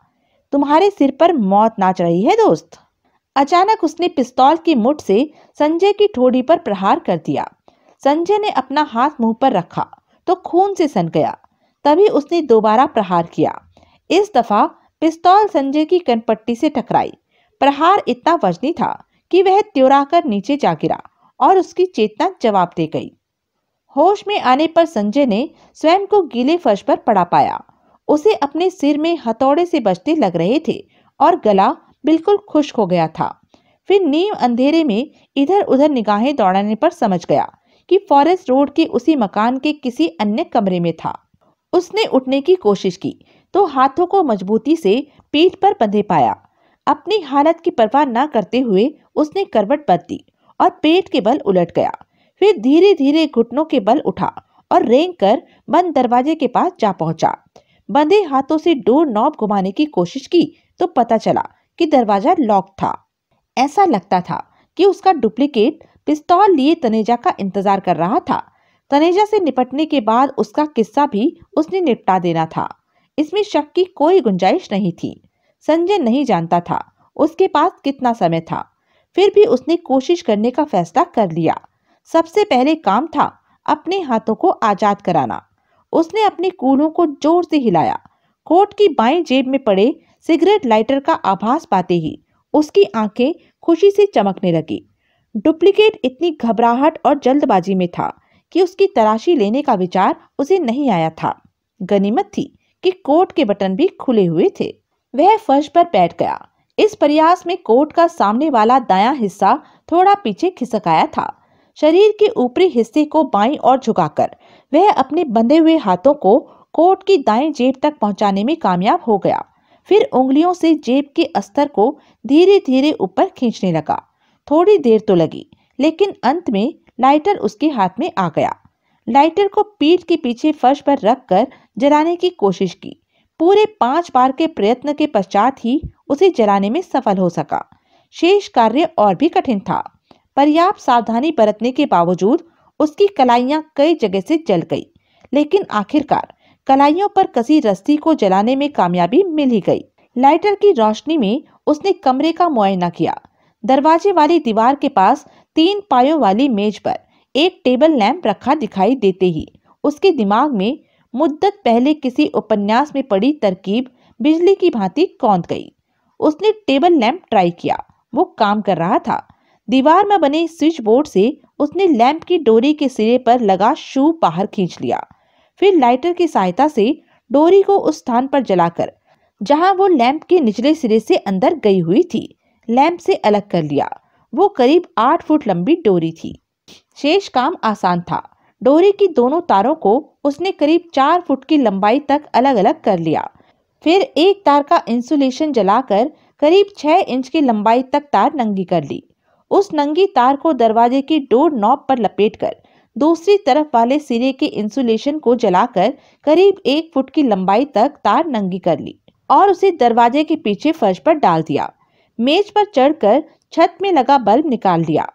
तुम्हारे सिर पर मौत नाच रही है दोस्त अचानक उसने पिस्तौल की मुठ से संजय की ठोड़ी पर प्रहार कर दिया संजय ने अपना हाथ मुंह पर रखा तो खून से सन गया तभी उसने दोबारा प्रहार किया इस दफा पिस्तौल संजय की कनपट्टी से टकराई प्रहार इतना वजनी था कि वह त्योराकर नीचे जा गिरा और उसकी चेतना जवाब दे गई होश में आने पर संजय ने स्वयं को गीले फर्श पर पड़ा पाया उसे अपने सिर में हथौड़े से बचते लग रहे थे और गला बिल्कुल खुश्क हो गया था फिर नीम अंधेरे में इधर उधर निगाहें दौड़ाने पर समझ गया कि फॉरेस्ट रोड के उसी मकान के किसी अन्य कमरे में था उसने उठने की कोशिश की तो हाथों को मजबूती से पीठ पर बंधे पाया अपनी हालत की परवाह न करते हुए उसने करवट दी और पेट के बल उलट गया फिर धीरे धीरे घुटनों के बल उठा और रेंग कर बंद दरवाजे के पास जा पहुंचा बंधे हाथों से डोर नॉब घुमाने की कोशिश की तो पता चला कि दरवाजा लॉक था ऐसा लगता था कि उसका डुप्लीकेट पिस्तौल लिए तनेजा का इंतजार कर रहा था तनेजा से निपटने के बाद उसका किस्सा भी उसने निपटा देना था इसमें शक की कोई गुंजाइश नहीं थी संजय नहीं जानता था उसके पास कितना समय था फिर भी उसने कोशिश करने का फैसला कर लिया सबसे पहले काम था अपने हाथों को आजाद कराना उसने अपने कूलों को जोर से हिलाया कोट की बाएं जेब में पड़े सिगरेट लाइटर का आभास पाते ही उसकी आंखें खुशी से चमकने लगी डुप्लीकेट इतनी घबराहट और जल्दबाजी में था कि उसकी तलाशी लेने का विचार उसे नहीं आया था गनीमत थी कि कोट के बटन भी खुले हुए थे वह फर्श पर बैठ गया इस प्रयास में कोट का सामने वाला दायां हिस्सा थोड़ा पीछे खिसक आया था शरीर के ऊपरी हिस्से को बाईं ओर झुकाकर वह अपने बंधे हुए हाथों को कोट की दाएं जेब तक पहुंचाने में कामयाब हो गया फिर उंगलियों से जेब के अस्तर को धीरे धीरे ऊपर खींचने लगा थोड़ी देर तो लगी लेकिन अंत में लाइटर उसके हाथ में आ गया लाइटर को पीठ के पीछे फर्श पर कर जलाने की कोशिश की पूरे पांच बार के प्रयत्न के पश्चात ही उसे जलाने में सफल हो सका शेष कार्य और भी कठिन था पर्याप्त सावधानी बरतने के बावजूद उसकी कलाइयां कई जगह से जल गई लेकिन आखिरकार कलाइयों पर कसी रस्सी को जलाने में कामयाबी मिल ही गई लाइटर की रोशनी में उसने कमरे का मुआयना किया दरवाजे वाली दीवार के पास तीन पायों वाली मेज पर एक टेबल लैंप रखा दिखाई देते ही उसके दिमाग में मुद्दत पहले किसी उपन्यास में पड़ी तरकीब बिजली की भांति कौंध गई उसने टेबल लैंप ट्राई किया वो काम कर रहा था दीवार में बने स्विच बोर्ड से उसने लैंप की डोरी के सिरे पर लगा शू बाहर खींच लिया फिर लाइटर की सहायता से डोरी को उस स्थान पर जलाकर जहां वो लैंप के निचले सिरे से अंदर गई हुई थी लैंप से अलग कर लिया वो करीब आठ फुट लंबी डोरी थी शेष काम आसान था डोरी की दोनों तारों को उसने करीब चार फुट की लंबाई तक अलग अलग कर लिया फिर एक तार का इंसुलेशन जलाकर करीब छह इंच की लंबाई तक तार नंगी कर ली उस नंगी तार को दरवाजे की डोर नॉब पर लपेटकर दूसरी तरफ वाले सिरे के इंसुलेशन को जलाकर करीब एक फुट की लंबाई तक तार नंगी कर ली और उसे दरवाजे के पीछे फर्श पर डाल दिया मेज पर चढ़कर छत में लगा बल्ब निकाल लिया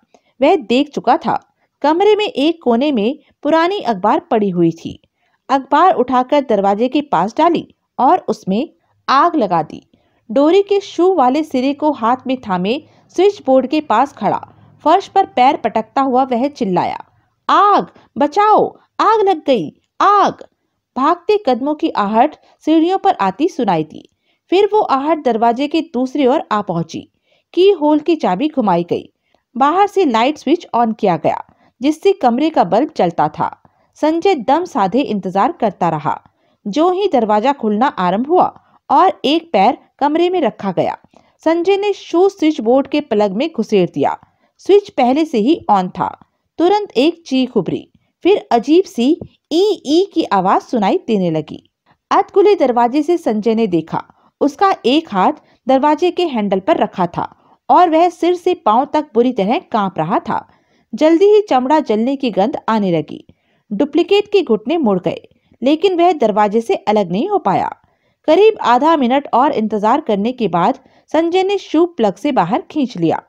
वह देख चुका था कमरे में एक कोने में पुरानी अखबार पड़ी हुई थी अखबार उठाकर दरवाजे के पास डाली और उसमें आग लगा दी डोरी के शू वाले सिरे को हाथ में थामे स्विच बोर्ड के पास खड़ा फर्श पर पैर पटकता हुआ वह चिल्लाया आग बचाओ आग लग गई आग भागते कदमों की आहट सीढ़ियों पर आती सुनाई दी फिर वो आहट दरवाजे के दूसरी ओर आ पहुंची की होल की चाबी घुमाई गई बाहर से लाइट स्विच ऑन किया गया जिससे कमरे का बल्ब चलता था संजय दम साधे इंतजार करता रहा जो ही दरवाजा खुलना आरंभ हुआ और एक पैर कमरे में रखा गया संजय ने शूज स्विच बोर्ड के प्लग में घुसेर दिया स्विच पहले से ही ऑन था तुरंत एक चीख उभरी फिर अजीब सी ई ई की आवाज सुनाई देने लगी अतकुले दरवाजे से संजय ने देखा उसका एक हाथ दरवाजे के हैंडल पर रखा था और वह सिर से पांव तक बुरी तरह कांप रहा था जल्दी ही चमड़ा जलने की गंध आने लगी डुप्लीकेट के घुटने मुड़ गए लेकिन वह दरवाजे से अलग नहीं हो पाया करीब आधा मिनट और इंतजार करने के बाद संजय ने शू प्लग से बाहर खींच लिया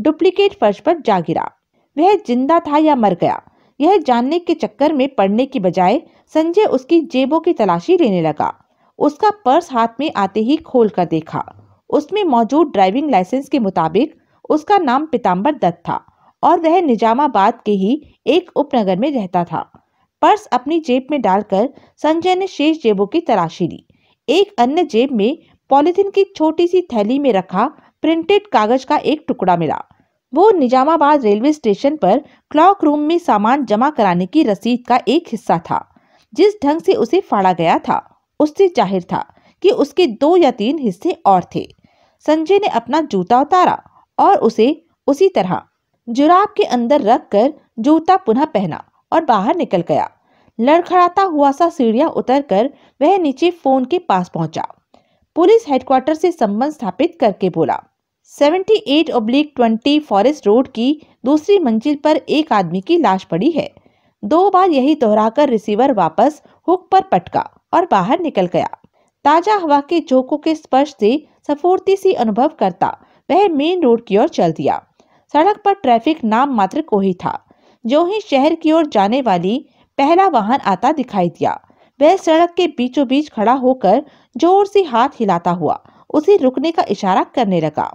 डुप्लीकेट फर्श पर जा गिरा वह जिंदा था या मर गया यह जानने के चक्कर में पड़ने की बजाय संजय उसकी जेबों की तलाशी लेने लगा उसका पर्स हाथ में आते ही खोल कर देखा उसमें मौजूद ड्राइविंग लाइसेंस के मुताबिक उसका नाम पिताम्बर दत्त था और वह निजामाबाद के ही एक उपनगर में रहता था पर्स अपनी जेब में डालकर संजय ने शेष जेबों की तलाशी ली एक अन्य जेब में पॉलिथिन की छोटी सी थैली में रखा प्रिंटेड कागज का एक टुकड़ा मिला वो निजामाबाद रेलवे स्टेशन पर क्लॉक रूम में सामान जमा कराने की रसीद का एक हिस्सा था जिस ढंग से उसे फाड़ा गया था उससे जाहिर था कि उसके दो या तीन हिस्से और थे संजय ने अपना जूता उतारा और उसे उसी तरह जुराब के अंदर रख कर जूता पुनः पहना और बाहर निकल गया लड़खड़ाता हुआ सा सीढ़ियां उतरकर वह नीचे फोन के पास पहुंचा पुलिस हेडक्वार्टर से संबंध स्थापित करके बोला 78 ओब्लिक ट्वेंटी फॉरेस्ट रोड की दूसरी मंजिल पर एक आदमी की लाश पड़ी है दो बार यही दोहराकर रिसीवर वापस हुक पर पटका और बाहर निकल गया ताजा हवा के झोंकों के स्पर्श से सफूर्ति सी अनुभव करता वह मेन रोड की ओर चल दिया सड़क पर ट्रैफिक नाम मात्र को ही था जो ही शहर की ओर जाने वाली पहला वाहन आता दिखाई दिया वह सड़क के बीचों बीच खड़ा होकर जोर से हाथ हिलाता हुआ उसे रुकने का इशारा करने लगा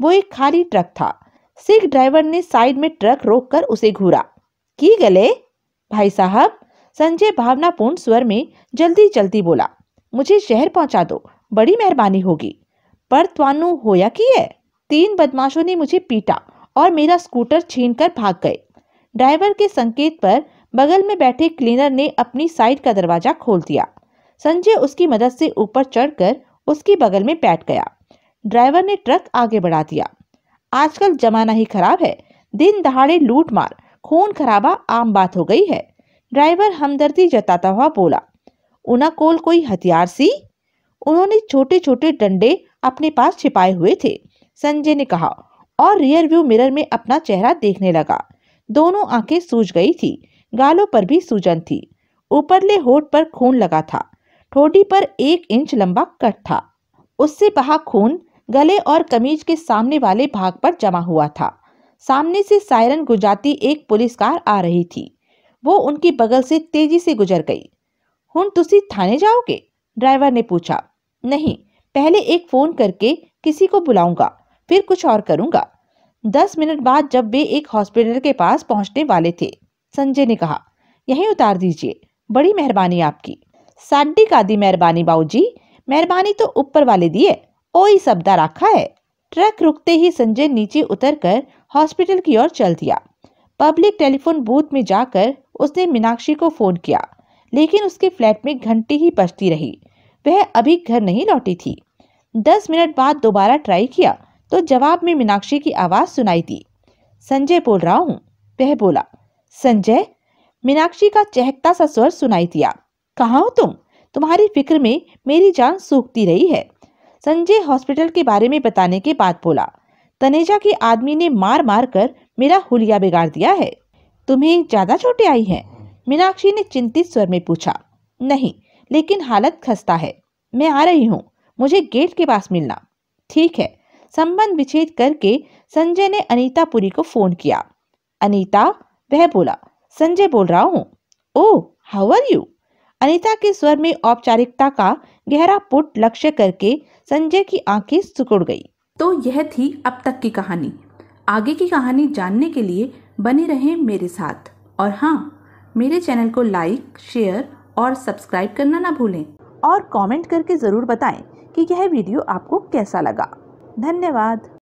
वो एक खाली ट्रक था सिख ड्राइवर ने साइड में ट्रक रोककर उसे घूरा की गले भाई साहब संजय भावनापूर्ण स्वर में जल्दी जल्दी बोला मुझे शहर पहुंचा दो बड़ी मेहरबानी होगी पर तानू होया की है तीन बदमाशों ने मुझे पीटा और मेरा स्कूटर छीन कर भाग गए ड्राइवर के संकेत पर बगल में बैठे क्लीनर ने अपनी साइड का दरवाजा खोल दिया संजय उसकी मदद से ऊपर चढ़कर उसकी बगल में बैठ गया ड्राइवर ने ट्रक आगे बढ़ा दिया आजकल जमाना ही खराब है दिन दहाड़े लूट मार खून खराबा आम बात हो गई है ड्राइवर हमदर्दी जताता हुआ बोला उना कोल कोई हथियार सी उन्होंने छोटे छोटे डंडे अपने पास छिपाए हुए थे संजय ने कहा और रियर व्यू मिरर में अपना चेहरा देखने लगा दोनों आंखें सूज गई थी गालों पर भी सूजन थी ऊपरले होठ पर खून लगा था ठोटी पर एक इंच लंबा कट था उससे बहा खून गले और कमीज के सामने वाले भाग पर जमा हुआ था सामने से सायरन गुजाती एक पुलिस कार आ रही थी वो उनकी बगल से तेजी से गुजर गई हूं तुसी थाने जाओगे ड्राइवर ने पूछा नहीं पहले एक फ़ोन करके किसी को बुलाऊंगा फिर कुछ और करूंगा दस मिनट बाद जब वे एक हॉस्पिटल के पास पहुंचने वाले थे संजय ने कहा यहीं उतार दीजिए बड़ी मेहरबानी आपकी साड्डी दी मेहरबानी बाबू जी मेहरबानी तो ऊपर वाले दिए ओई सब्दा रखा है ट्रक रुकते ही संजय नीचे कर हॉस्पिटल की ओर चल दिया पब्लिक टेलीफोन बूथ में जाकर उसने मीनाक्षी को फ़ोन किया लेकिन उसके फ्लैट में घंटी ही बजती रही वह अभी घर नहीं लौटी थी दस मिनट बाद दोबारा ट्राई किया तो जवाब में मीनाक्षी की आवाज़ सुनाई दी संजय बोल रहा हूँ वह बोला संजय मीनाक्षी का चहकता सा स्वर सुनाई दिया कहा हो तुम तुम्हारी फिक्र में मेरी जान सूखती रही है संजय हॉस्पिटल के बारे में बताने के बाद बोला तनेजा के आदमी ने मार मार कर मेरा हुलिया बिगाड़ दिया है तुम्हें ज़्यादा चोटें आई हैं मीनाक्षी ने चिंतित स्वर में पूछा नहीं लेकिन हालत खस्ता है मैं आ रही हूँ मुझे गेट के पास मिलना ठीक है संबंध विच्छेद करके संजय ने अनीता पुरी को फोन किया अनीता वह बोला संजय बोल रहा हूँ oh how are you Anita के स्वर में औपचारिकता का गहरा पुट लक्ष्य करके संजय की आंखें सुकुड़ गई तो यह थी अब तक की कहानी आगे की कहानी जानने के लिए बने रहें मेरे साथ और हाँ मेरे चैनल को लाइक शेयर और सब्सक्राइब करना ना भूलें और कमेंट करके ज़रूर बताएं कि यह वीडियो आपको कैसा लगा धन्यवाद